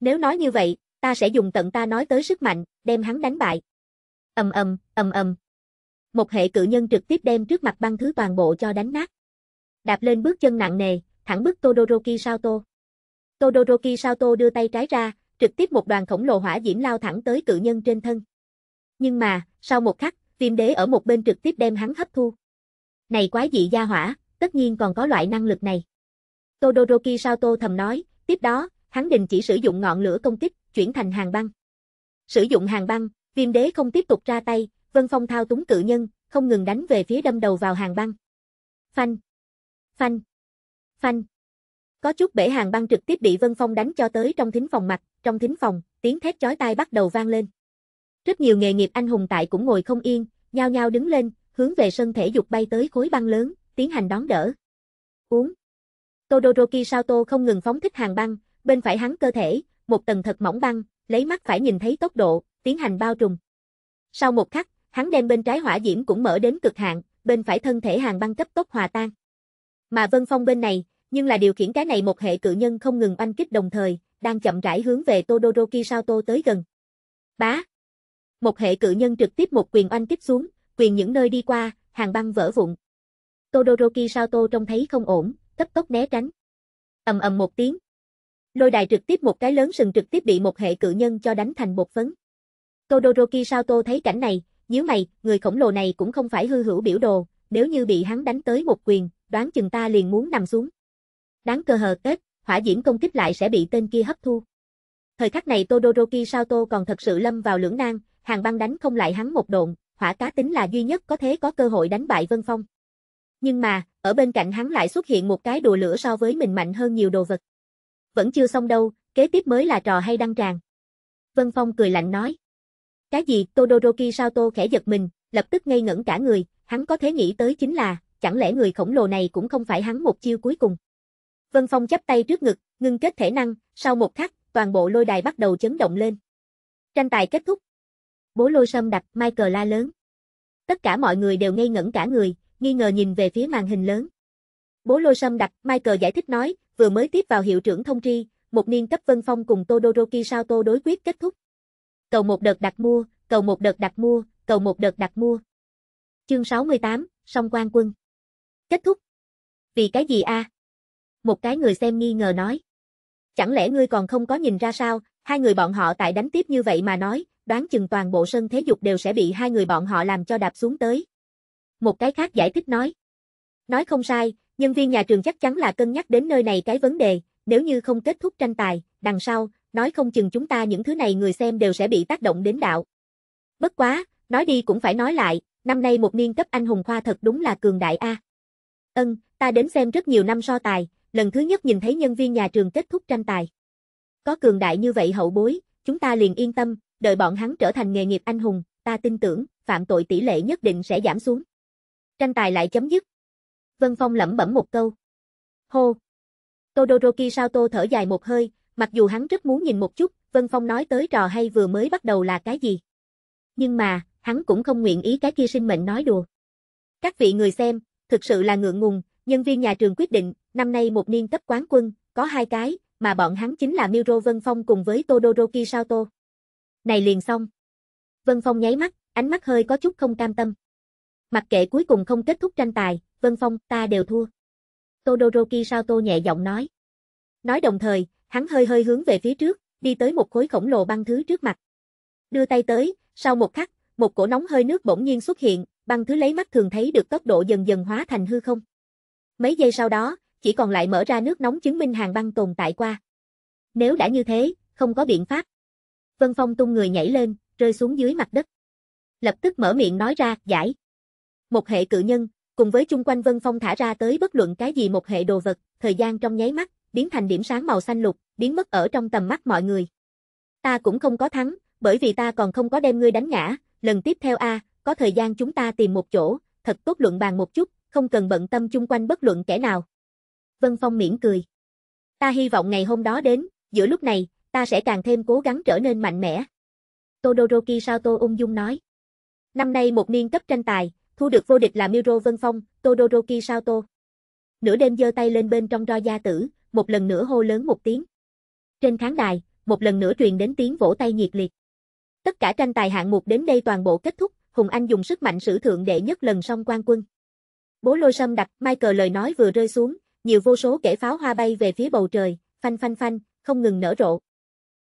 Nếu nói như vậy, ta sẽ dùng tận ta nói tới sức mạnh, đem hắn đánh bại. Ầm ầm, ầm ầm. Một hệ cự nhân trực tiếp đem trước mặt băng thứ toàn bộ cho đánh nát. Đạp lên bước chân nặng nề, thẳng bước Todoroki Sato. Todoroki Sato đưa tay trái ra, trực tiếp một đoàn khổng lồ hỏa diễm lao thẳng tới cự nhân trên thân. Nhưng mà, sau một khắc, viêm đế ở một bên trực tiếp đem hắn hấp thu. Này quái dị gia hỏa, tất nhiên còn có loại năng lực này. Todoroki Sato thầm nói, tiếp đó, hắn đình chỉ sử dụng ngọn lửa công kích, chuyển thành hàng băng. Sử dụng hàng băng, viêm đế không tiếp tục ra tay, vân phong thao túng cự nhân, không ngừng đánh về phía đâm đầu vào hàng băng. Phanh! Phanh! Phanh! Có chút bể hàng băng trực tiếp bị Vân Phong đánh cho tới trong thính phòng mặt, trong thính phòng, tiếng thét chói tai bắt đầu vang lên. Rất nhiều nghề nghiệp anh hùng tại cũng ngồi không yên, nhao nhao đứng lên, hướng về sân thể dục bay tới khối băng lớn, tiến hành đón đỡ. Uống. Todoroki Sato không ngừng phóng thích hàng băng, bên phải hắn cơ thể, một tầng thật mỏng băng, lấy mắt phải nhìn thấy tốc độ, tiến hành bao trùm. Sau một khắc, hắn đem bên trái hỏa diễm cũng mở đến cực hạn, bên phải thân thể hàng băng cấp tốc hòa tan. Mà Vân Phong bên này, nhưng là điều khiển cái này một hệ cự nhân không ngừng oanh kích đồng thời, đang chậm rãi hướng về Todoroki Sato tới gần. Bá! Một hệ cự nhân trực tiếp một quyền oanh kích xuống, quyền những nơi đi qua, hàng băng vỡ vụn. Todoroki Sato trông thấy không ổn, cấp tốc né tránh. ầm ầm một tiếng. Lôi đài trực tiếp một cái lớn sừng trực tiếp bị một hệ cự nhân cho đánh thành bột phấn. Todoroki Sato thấy cảnh này, nhíu mày, người khổng lồ này cũng không phải hư hữu biểu đồ, nếu như bị hắn đánh tới một quyền, đoán chừng ta liền muốn nằm xuống đáng cơ hờ kết, hỏa diễm công kích lại sẽ bị tên kia hấp thu. Thời khắc này Todoroki Sato còn thật sự lâm vào lưỡng nan, hàng băng đánh không lại hắn một độn, hỏa cá tính là duy nhất có thế có cơ hội đánh bại Vân Phong. Nhưng mà, ở bên cạnh hắn lại xuất hiện một cái đùa lửa so với mình mạnh hơn nhiều đồ vật. Vẫn chưa xong đâu, kế tiếp mới là trò hay đăng tràng. Vân Phong cười lạnh nói. Cái gì Todoroki Sato khẽ giật mình, lập tức ngây ngẩn cả người, hắn có thế nghĩ tới chính là, chẳng lẽ người khổng lồ này cũng không phải hắn một chiêu cuối cùng. Vân Phong chắp tay trước ngực, ngưng kết thể năng, sau một khắc, toàn bộ lôi đài bắt đầu chấn động lên. Tranh tài kết thúc. Bố lôi sâm đặt Michael la lớn. Tất cả mọi người đều ngây ngẩn cả người, nghi ngờ nhìn về phía màn hình lớn. Bố lôi sâm đặt Michael giải thích nói, vừa mới tiếp vào hiệu trưởng thông tri, một niên cấp Vân Phong cùng Todoroki Sato đối quyết kết thúc. Cầu một đợt đặt mua, cầu một đợt đặt mua, cầu một đợt đặt mua. Chương 68, Song Quan Quân. Kết thúc. Vì cái gì a? À? một cái người xem nghi ngờ nói. Chẳng lẽ ngươi còn không có nhìn ra sao, hai người bọn họ tại đánh tiếp như vậy mà nói, đoán chừng toàn bộ sân thế dục đều sẽ bị hai người bọn họ làm cho đạp xuống tới. Một cái khác giải thích nói. Nói không sai, nhân viên nhà trường chắc chắn là cân nhắc đến nơi này cái vấn đề, nếu như không kết thúc tranh tài, đằng sau, nói không chừng chúng ta những thứ này người xem đều sẽ bị tác động đến đạo. Bất quá, nói đi cũng phải nói lại, năm nay một niên cấp anh hùng khoa thật đúng là cường đại A. Ân, ta đến xem rất nhiều năm so tài, lần thứ nhất nhìn thấy nhân viên nhà trường kết thúc tranh tài. Có cường đại như vậy hậu bối, chúng ta liền yên tâm, đợi bọn hắn trở thành nghề nghiệp anh hùng, ta tin tưởng, phạm tội tỷ lệ nhất định sẽ giảm xuống. Tranh tài lại chấm dứt. Vân Phong lẩm bẩm một câu. Hô! Todoroki Sato thở dài một hơi, mặc dù hắn rất muốn nhìn một chút, Vân Phong nói tới trò hay vừa mới bắt đầu là cái gì. Nhưng mà, hắn cũng không nguyện ý cái kia sinh mệnh nói đùa. Các vị người xem, thực sự là ngượng ngùng, Nhân viên nhà trường quyết định, năm nay một niên cấp quán quân, có hai cái, mà bọn hắn chính là Miro Vân Phong cùng với Todoroki Sato. Này liền xong. Vân Phong nháy mắt, ánh mắt hơi có chút không cam tâm. Mặc kệ cuối cùng không kết thúc tranh tài, Vân Phong, ta đều thua. Todoroki Sato nhẹ giọng nói. Nói đồng thời, hắn hơi hơi hướng về phía trước, đi tới một khối khổng lồ băng thứ trước mặt. Đưa tay tới, sau một khắc, một cổ nóng hơi nước bỗng nhiên xuất hiện, băng thứ lấy mắt thường thấy được tốc độ dần dần hóa thành hư không. Mấy giây sau đó, chỉ còn lại mở ra nước nóng chứng minh hàng băng tồn tại qua. Nếu đã như thế, không có biện pháp. Vân Phong tung người nhảy lên, rơi xuống dưới mặt đất. Lập tức mở miệng nói ra, giải. Một hệ cự nhân, cùng với chung quanh Vân Phong thả ra tới bất luận cái gì một hệ đồ vật, thời gian trong nháy mắt, biến thành điểm sáng màu xanh lục, biến mất ở trong tầm mắt mọi người. Ta cũng không có thắng, bởi vì ta còn không có đem ngươi đánh ngã, lần tiếp theo a, có thời gian chúng ta tìm một chỗ, thật tốt luận bàn một chút, không cần bận tâm chung quanh bất luận kẻ nào. Vân Phong miễn cười. Ta hy vọng ngày hôm đó đến, giữa lúc này, ta sẽ càng thêm cố gắng trở nên mạnh mẽ. Todoroki Sato ung dung nói. Năm nay một niên cấp tranh tài, thu được vô địch là Miro Vân Phong, Todoroki Sato. Nửa đêm giơ tay lên bên trong roi gia tử, một lần nữa hô lớn một tiếng. Trên khán đài, một lần nữa truyền đến tiếng vỗ tay nhiệt liệt. Tất cả tranh tài hạng mục đến đây toàn bộ kết thúc, Hùng Anh dùng sức mạnh sử thượng đệ nhất lần song quan quân. Bố lôi sâm đặt, Michael lời nói vừa rơi xuống, nhiều vô số kẻ pháo hoa bay về phía bầu trời, phanh phanh phanh, không ngừng nở rộ.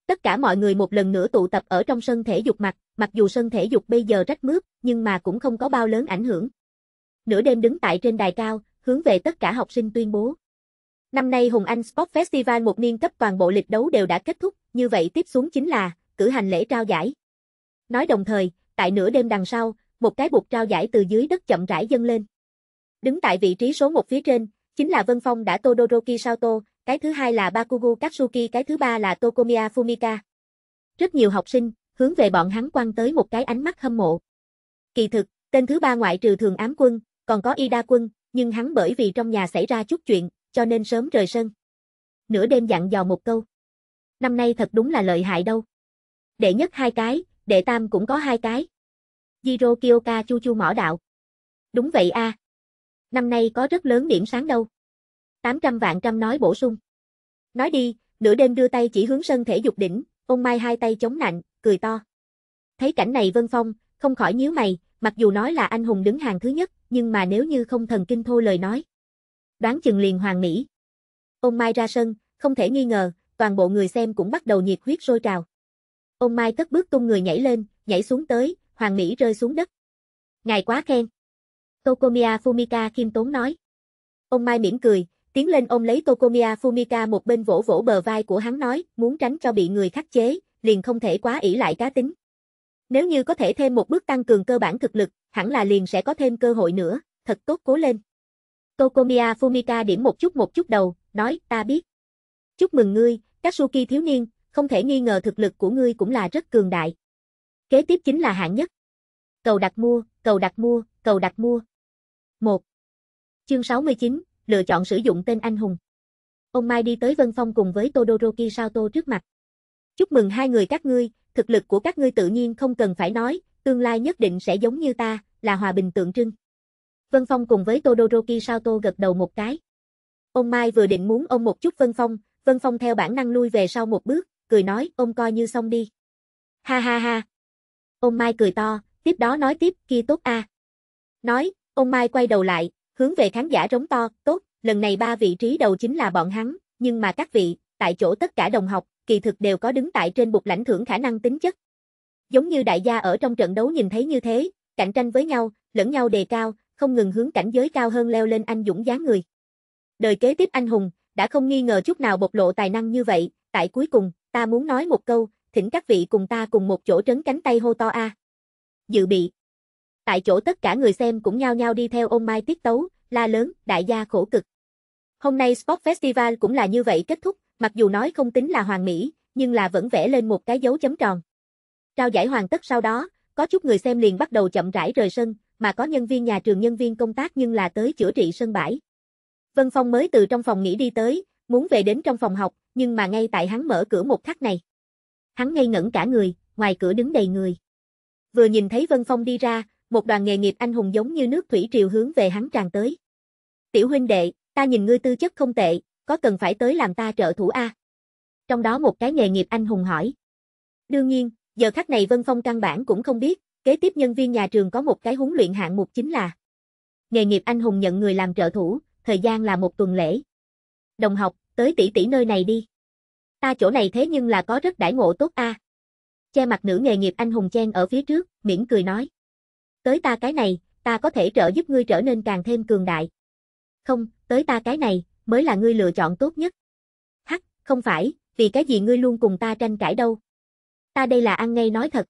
Tất cả mọi người một lần nữa tụ tập ở trong sân thể dục mặt, mặc dù sân thể dục bây giờ rách mướp, nhưng mà cũng không có bao lớn ảnh hưởng. Nửa đêm đứng tại trên đài cao, hướng về tất cả học sinh tuyên bố. Năm nay Hùng Anh Sport Festival một niên cấp toàn bộ lịch đấu đều đã kết thúc, như vậy tiếp xuống chính là cử hành lễ trao giải. Nói đồng thời, tại nửa đêm đằng sau, một cái bục trao giải từ dưới đất chậm rãi dâng lên. Đứng tại vị trí số 1 phía trên, chính là Vân Phong đã Todoroki Sato, cái thứ hai là Bakugu Katsuki, cái thứ ba là Tokomiya Fumika. Rất nhiều học sinh, hướng về bọn hắn quăng tới một cái ánh mắt hâm mộ. Kỳ thực, tên thứ ba ngoại trừ thường ám quân, còn có Ida quân, nhưng hắn bởi vì trong nhà xảy ra chút chuyện, cho nên sớm rời sân. Nửa đêm dặn dò một câu. Năm nay thật đúng là lợi hại đâu. Đệ nhất hai cái, đệ tam cũng có hai cái. Jiro Kyoka chu chu mỏ đạo. Đúng vậy a, à, Năm nay có rất lớn điểm sáng đâu. 800 vạn trăm nói bổ sung. Nói đi, nửa đêm đưa tay chỉ hướng sân thể dục đỉnh, ông Mai hai tay chống nạnh, cười to. Thấy cảnh này Vân Phong, không khỏi nhíu mày, mặc dù nói là anh hùng đứng hàng thứ nhất, nhưng mà nếu như không thần kinh thô lời nói. Đoán chừng liền hoàng mỹ. Ông Mai ra sân, không thể nghi ngờ, toàn bộ người xem cũng bắt đầu nhiệt huyết sôi trào. Ông Mai cất bước tung người nhảy lên, nhảy xuống tới, hoàng mỹ rơi xuống đất. Ngài quá khen. Tokomiya Fumika khiêm tốn nói. Ông Mai mỉm cười, tiến lên ôm lấy Tokomiya Fumika một bên vỗ vỗ bờ vai của hắn nói, muốn tránh cho bị người khắc chế, liền không thể quá ỷ lại cá tính. Nếu như có thể thêm một bước tăng cường cơ bản thực lực, hẳn là liền sẽ có thêm cơ hội nữa, thật tốt cố lên. Tokomiya Fumika điểm một chút một chút đầu, nói, ta biết. Chúc mừng ngươi, Katsuki thiếu niên, không thể nghi ngờ thực lực của ngươi cũng là rất cường đại. Kế tiếp chính là hạng nhất. Cầu đặt mua, cầu đặt mua, cầu đặt mua. 1. Chương 69, lựa chọn sử dụng tên anh hùng. Ông Mai đi tới Vân Phong cùng với Todoroki Sato trước mặt. Chúc mừng hai người các ngươi, thực lực của các ngươi tự nhiên không cần phải nói, tương lai nhất định sẽ giống như ta, là hòa bình tượng trưng. Vân Phong cùng với Todoroki Sato gật đầu một cái. Ông Mai vừa định muốn ôm một chút Vân Phong, Vân Phong theo bản năng lui về sau một bước, cười nói ông coi như xong đi. Ha ha ha. Ông Mai cười to, tiếp đó nói tiếp kia tốt a. Nói, Ông Mai quay đầu lại, hướng về khán giả rống to, tốt, lần này ba vị trí đầu chính là bọn hắn, nhưng mà các vị, tại chỗ tất cả đồng học, kỳ thực đều có đứng tại trên bục lãnh thưởng khả năng tính chất. Giống như đại gia ở trong trận đấu nhìn thấy như thế, cạnh tranh với nhau, lẫn nhau đề cao, không ngừng hướng cảnh giới cao hơn leo lên anh dũng dáng người. Đời kế tiếp anh hùng, đã không nghi ngờ chút nào bộc lộ tài năng như vậy, tại cuối cùng, ta muốn nói một câu, thỉnh các vị cùng ta cùng một chỗ trấn cánh tay hô to a. Dự bị, Tại chỗ tất cả người xem cũng nhao nhao đi theo ôm Mai tiết tấu, la lớn, đại gia khổ cực. Hôm nay Sport Festival cũng là như vậy kết thúc, mặc dù nói không tính là hoàng mỹ, nhưng là vẫn vẽ lên một cái dấu chấm tròn. Trao giải hoàn tất sau đó, có chút người xem liền bắt đầu chậm rãi rời sân, mà có nhân viên nhà trường nhân viên công tác nhưng là tới chữa trị sân bãi. Vân Phong mới từ trong phòng nghỉ đi tới, muốn về đến trong phòng học, nhưng mà ngay tại hắn mở cửa một khắc này. Hắn ngây ngẩn cả người, ngoài cửa đứng đầy người. Vừa nhìn thấy Vân Phong đi ra, một đoàn nghề nghiệp anh hùng giống như nước thủy triều hướng về hắn tràn tới. Tiểu huynh đệ, ta nhìn ngươi tư chất không tệ, có cần phải tới làm ta trợ thủ A? Trong đó một cái nghề nghiệp anh hùng hỏi. Đương nhiên, giờ khắc này Vân Phong căn bản cũng không biết, kế tiếp nhân viên nhà trường có một cái huấn luyện hạng mục chính là nghề nghiệp anh hùng nhận người làm trợ thủ, thời gian là một tuần lễ. Đồng học, tới tỷ tỷ nơi này đi. Ta chỗ này thế nhưng là có rất đãi ngộ tốt a. Che mặt nữ nghề nghiệp anh hùng chen ở phía trước, miễn cười nói tới ta cái này, ta có thể trợ giúp ngươi trở nên càng thêm cường đại. Không, tới ta cái này, mới là ngươi lựa chọn tốt nhất. Hắc, không phải, vì cái gì ngươi luôn cùng ta tranh cãi đâu. Ta đây là ăn ngay nói thật.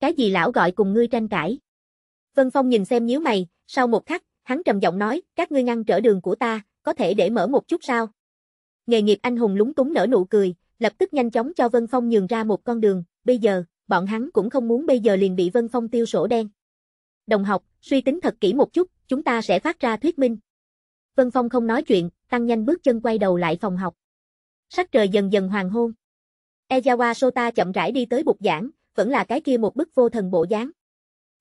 Cái gì lão gọi cùng ngươi tranh cãi? Vân Phong nhìn xem nhíu mày, sau một khắc, hắn trầm giọng nói, các ngươi ngăn trở đường của ta, có thể để mở một chút sao? Nghề nghiệp anh hùng lúng túng nở nụ cười, lập tức nhanh chóng cho Vân Phong nhường ra một con đường, bây giờ, bọn hắn cũng không muốn bây giờ liền bị Vân Phong tiêu sổ đen đồng học, suy tính thật kỹ một chút, chúng ta sẽ phát ra thuyết minh. Vân Phong không nói chuyện, tăng nhanh bước chân quay đầu lại phòng học. Sắc trời dần dần hoàng hôn. Ejawa Sota chậm rãi đi tới bục giảng, vẫn là cái kia một bức vô thần bộ dáng.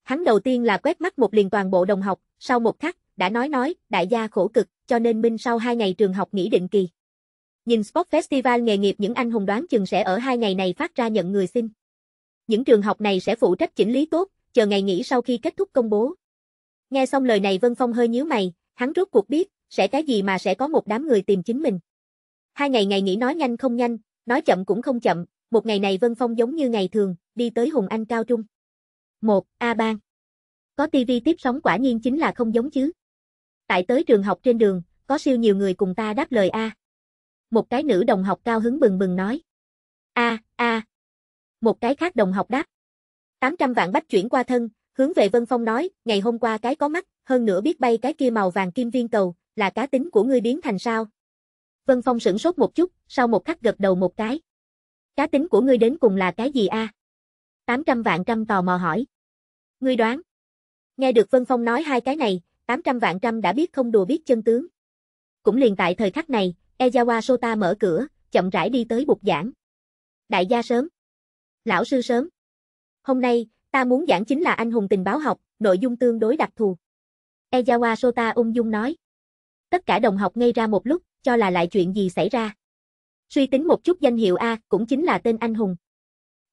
Hắn đầu tiên là quét mắt một liền toàn bộ đồng học, sau một khắc, đã nói nói, đại gia khổ cực, cho nên Minh sau hai ngày trường học nghỉ định kỳ. Nhìn Sport Festival nghề nghiệp những anh hùng đoán chừng sẽ ở hai ngày này phát ra nhận người xin. Những trường học này sẽ phụ trách chỉnh lý tốt, chờ ngày nghỉ sau khi kết thúc công bố. Nghe xong lời này Vân Phong hơi nhíu mày, hắn rốt cuộc biết, sẽ cái gì mà sẽ có một đám người tìm chính mình. Hai ngày ngày nghỉ nói nhanh không nhanh, nói chậm cũng không chậm, một ngày này Vân Phong giống như ngày thường, đi tới Hùng Anh Cao Trung. Một A Bang Có tivi tiếp sóng quả nhiên chính là không giống chứ. Tại tới trường học trên đường, có siêu nhiều người cùng ta đáp lời A. Một cái nữ đồng học cao hứng bừng bừng nói. A, A. Một cái khác đồng học đáp. 800 vạn bách chuyển qua thân, hướng về Vân Phong nói, ngày hôm qua cái có mắt, hơn nữa biết bay cái kia màu vàng kim viên cầu, là cá tính của ngươi biến thành sao. Vân Phong sửng sốt một chút, sau một khắc gật đầu một cái. Cá tính của ngươi đến cùng là cái gì a? À? 800 vạn trăm tò mò hỏi. Ngươi đoán. Nghe được Vân Phong nói hai cái này, 800 vạn trăm đã biết không đùa biết chân tướng. Cũng liền tại thời khắc này, Ejawa Sota mở cửa, chậm rãi đi tới bục giảng. Đại gia sớm. Lão sư sớm. Hôm nay, ta muốn giảng chính là anh hùng tình báo học, nội dung tương đối đặc thù. Ejawa Sota ung dung nói. Tất cả đồng học ngây ra một lúc, cho là lại chuyện gì xảy ra. Suy tính một chút danh hiệu A, cũng chính là tên anh hùng.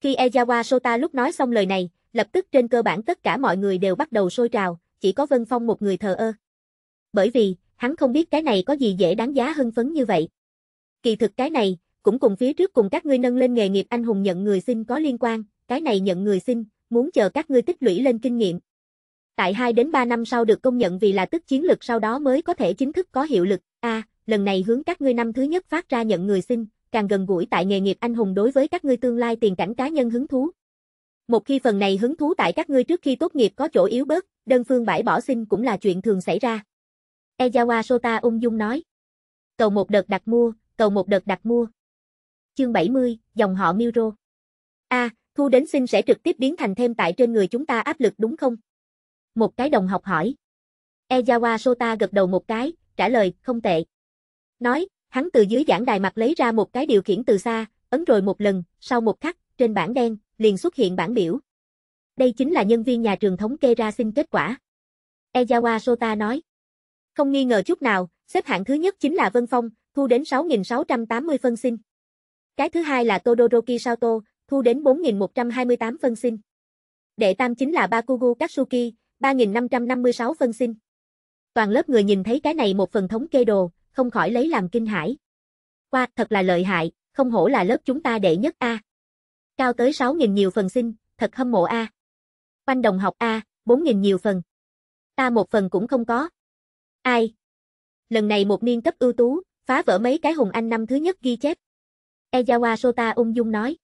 Khi Ejawa Sota lúc nói xong lời này, lập tức trên cơ bản tất cả mọi người đều bắt đầu sôi trào, chỉ có Vân Phong một người thờ ơ. Bởi vì, hắn không biết cái này có gì dễ đáng giá hưng phấn như vậy. Kỳ thực cái này, cũng cùng phía trước cùng các ngươi nâng lên nghề nghiệp anh hùng nhận người xin có liên quan, cái này nhận người xin, muốn chờ các ngươi tích lũy lên kinh nghiệm. Tại 2 đến 3 năm sau được công nhận vì là tức chiến lực sau đó mới có thể chính thức có hiệu lực. A, à, lần này hướng các ngươi năm thứ nhất phát ra nhận người xin, càng gần gũi tại nghề nghiệp anh hùng đối với các ngươi tương lai tiền cảnh cá nhân hứng thú. Một khi phần này hứng thú tại các ngươi trước khi tốt nghiệp có chỗ yếu bớt, đơn phương bãi bỏ xin cũng là chuyện thường xảy ra. Ejawa Sota ung dung nói. Cầu một đợt đặt mua, cầu một đợt đặt mua. Chương 70, dòng họ Miro. A, à, Thu đến sinh sẽ trực tiếp biến thành thêm tại trên người chúng ta áp lực đúng không? Một cái đồng học hỏi. Ezawa Sota gật đầu một cái, trả lời, không tệ. Nói, hắn từ dưới giảng đài mặt lấy ra một cái điều khiển từ xa, ấn rồi một lần, sau một khắc, trên bảng đen, liền xuất hiện bảng biểu. Đây chính là nhân viên nhà trường thống kê ra xin kết quả. Ezawa Sota nói. Không nghi ngờ chút nào, xếp hạng thứ nhất chính là Vân Phong, thu đến 6.680 phân sinh. Cái thứ hai là Todoroki Sato, thu đến 4.128 phân sinh. Đệ tam chính là Bakugu Katsuki, 3.556 phân sinh. Toàn lớp người nhìn thấy cái này một phần thống kê đồ, không khỏi lấy làm kinh hãi. Qua, thật là lợi hại, không hổ là lớp chúng ta đệ nhất A. Cao tới 6.000 nhiều phần sinh, thật hâm mộ A. Quanh đồng học A, 4.000 nhiều phần. Ta một phần cũng không có. Ai? Lần này một niên cấp ưu tú, phá vỡ mấy cái hùng anh năm thứ nhất ghi chép. Ejawa Sota ung dung nói.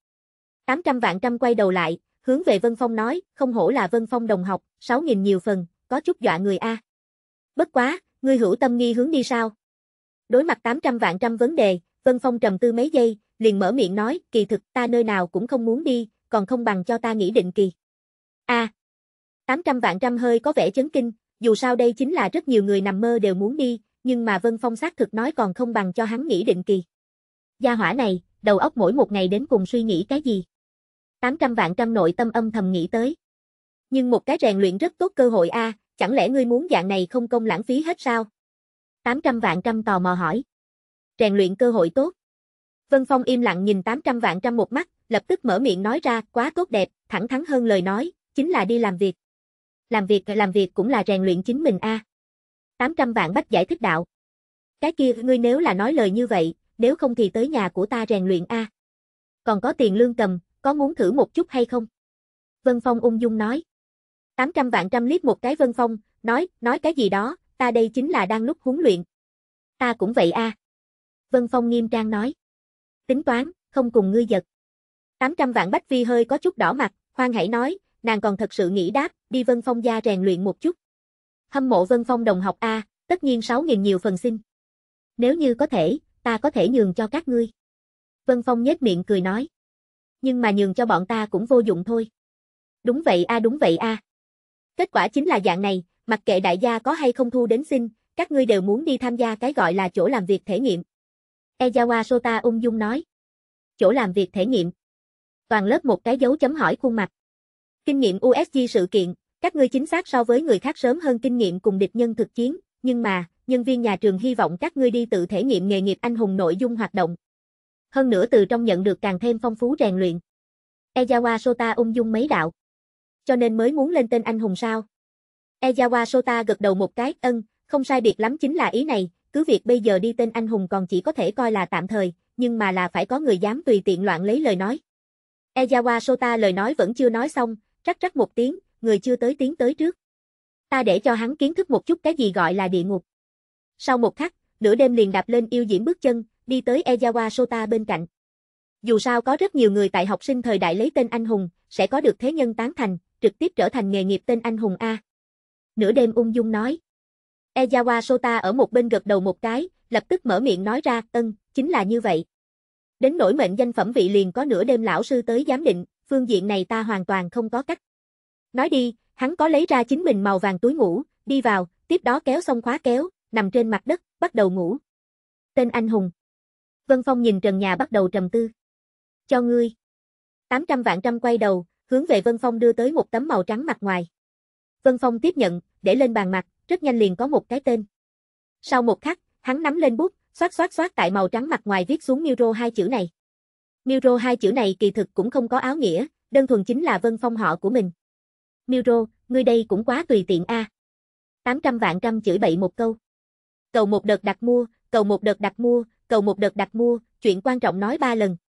800 vạn trăm quay đầu lại, hướng về Vân Phong nói, không hổ là Vân Phong đồng học, 6.000 nhiều phần, có chút dọa người A. Bất quá, ngươi hữu tâm nghi hướng đi sao? Đối mặt 800 vạn trăm vấn đề, Vân Phong trầm tư mấy giây, liền mở miệng nói, kỳ thực ta nơi nào cũng không muốn đi, còn không bằng cho ta nghỉ định kỳ. A. À, 800 vạn trăm hơi có vẻ chấn kinh, dù sao đây chính là rất nhiều người nằm mơ đều muốn đi, nhưng mà Vân Phong xác thực nói còn không bằng cho hắn nghỉ định kỳ. Gia hỏa này, đầu óc mỗi một ngày đến cùng suy nghĩ cái gì. 800 vạn trăm nội tâm âm thầm nghĩ tới. Nhưng một cái rèn luyện rất tốt cơ hội a, chẳng lẽ ngươi muốn dạng này không công lãng phí hết sao? 800 vạn trăm tò mò hỏi. Rèn luyện cơ hội tốt. Vân Phong im lặng nhìn 800 vạn trăm một mắt, lập tức mở miệng nói ra, quá tốt đẹp, thẳng thắn hơn lời nói, chính là đi làm việc. Làm việc làm việc cũng là rèn luyện chính mình a. À. 800 vạn bách giải thích đạo. Cái kia ngươi nếu là nói lời như vậy, nếu không thì tới nhà của ta rèn luyện a. Còn có tiền lương cầm, có muốn thử một chút hay không? Vân Phong ung dung nói. 800 vạn trăm liếc một cái Vân Phong, nói, nói cái gì đó, ta đây chính là đang lúc huấn luyện. Ta cũng vậy a. Vân Phong nghiêm trang nói. Tính toán, không cùng ngươi giật. 800 vạn Bách Vi hơi có chút đỏ mặt, khoan hãy nói, nàng còn thật sự nghĩ đáp, đi Vân Phong gia rèn luyện một chút. Hâm mộ Vân Phong đồng học A, tất nhiên 6.000 nhiều phần xin. Nếu như có thể, ta có thể nhường cho các ngươi. Vân Phong nhếch miệng cười nói. Nhưng mà nhường cho bọn ta cũng vô dụng thôi. Đúng vậy a đúng vậy a. Kết quả chính là dạng này, mặc kệ đại gia có hay không thu đến xin, các ngươi đều muốn đi tham gia cái gọi là chỗ làm việc thể nghiệm. Ejawa Sota ung dung nói. Chỗ làm việc thể nghiệm. Toàn lớp một cái dấu chấm hỏi khuôn mặt. Kinh nghiệm USG sự kiện, các ngươi chính xác so với người khác sớm hơn kinh nghiệm cùng địch nhân thực chiến, nhưng mà, nhân viên nhà trường hy vọng các ngươi đi tự thể nghiệm nghề nghiệp anh hùng nội dung hoạt động. Hơn nữa từ trong nhận được càng thêm phong phú rèn luyện. Ejawa Sota ung dung mấy đạo. Cho nên mới muốn lên tên anh hùng sao? Ejawa Sota gật đầu một cái, ân, không sai biệt lắm chính là ý này, cứ việc bây giờ đi tên anh hùng còn chỉ có thể coi là tạm thời, nhưng mà là phải có người dám tùy tiện loạn lấy lời nói. Ejawa Sota lời nói vẫn chưa nói xong, rắc rắc một tiếng, người chưa tới tiếng tới trước. Ta để cho hắn kiến thức một chút cái gì gọi là địa ngục. Sau một khắc, nửa đêm liền đạp lên yêu diễm bước chân, đi tới Ezawa Sota bên cạnh. Dù sao có rất nhiều người tại học sinh thời đại lấy tên anh hùng, sẽ có được thế nhân tán thành, trực tiếp trở thành nghề nghiệp tên anh hùng A. Nửa đêm ung dung nói. Ezawa Sota ở một bên gật đầu một cái, lập tức mở miệng nói ra, ân, chính là như vậy. Đến nổi mệnh danh phẩm vị liền có nửa đêm lão sư tới giám định, phương diện này ta hoàn toàn không có cách. Nói đi, hắn có lấy ra chính mình màu vàng túi ngủ, đi vào, tiếp đó kéo xong khóa kéo, nằm trên mặt đất, bắt đầu ngủ. Tên anh hùng. Vân Phong nhìn trần nhà bắt đầu trầm tư. Cho ngươi. 800 vạn trăm quay đầu, hướng về Vân Phong đưa tới một tấm màu trắng mặt ngoài. Vân Phong tiếp nhận, để lên bàn mặt, rất nhanh liền có một cái tên. Sau một khắc, hắn nắm lên bút, xoát xoát xoát tại màu trắng mặt ngoài viết xuống Miro hai chữ này. Miro hai chữ này kỳ thực cũng không có áo nghĩa, đơn thuần chính là Vân Phong họ của mình. Miro, ngươi đây cũng quá tùy tiện a. À. 800 vạn trăm chửi bậy một câu cầu một đợt đặt mua, cầu một đợt đặt mua, cầu một đợt đặt mua, chuyện quan trọng nói ba lần.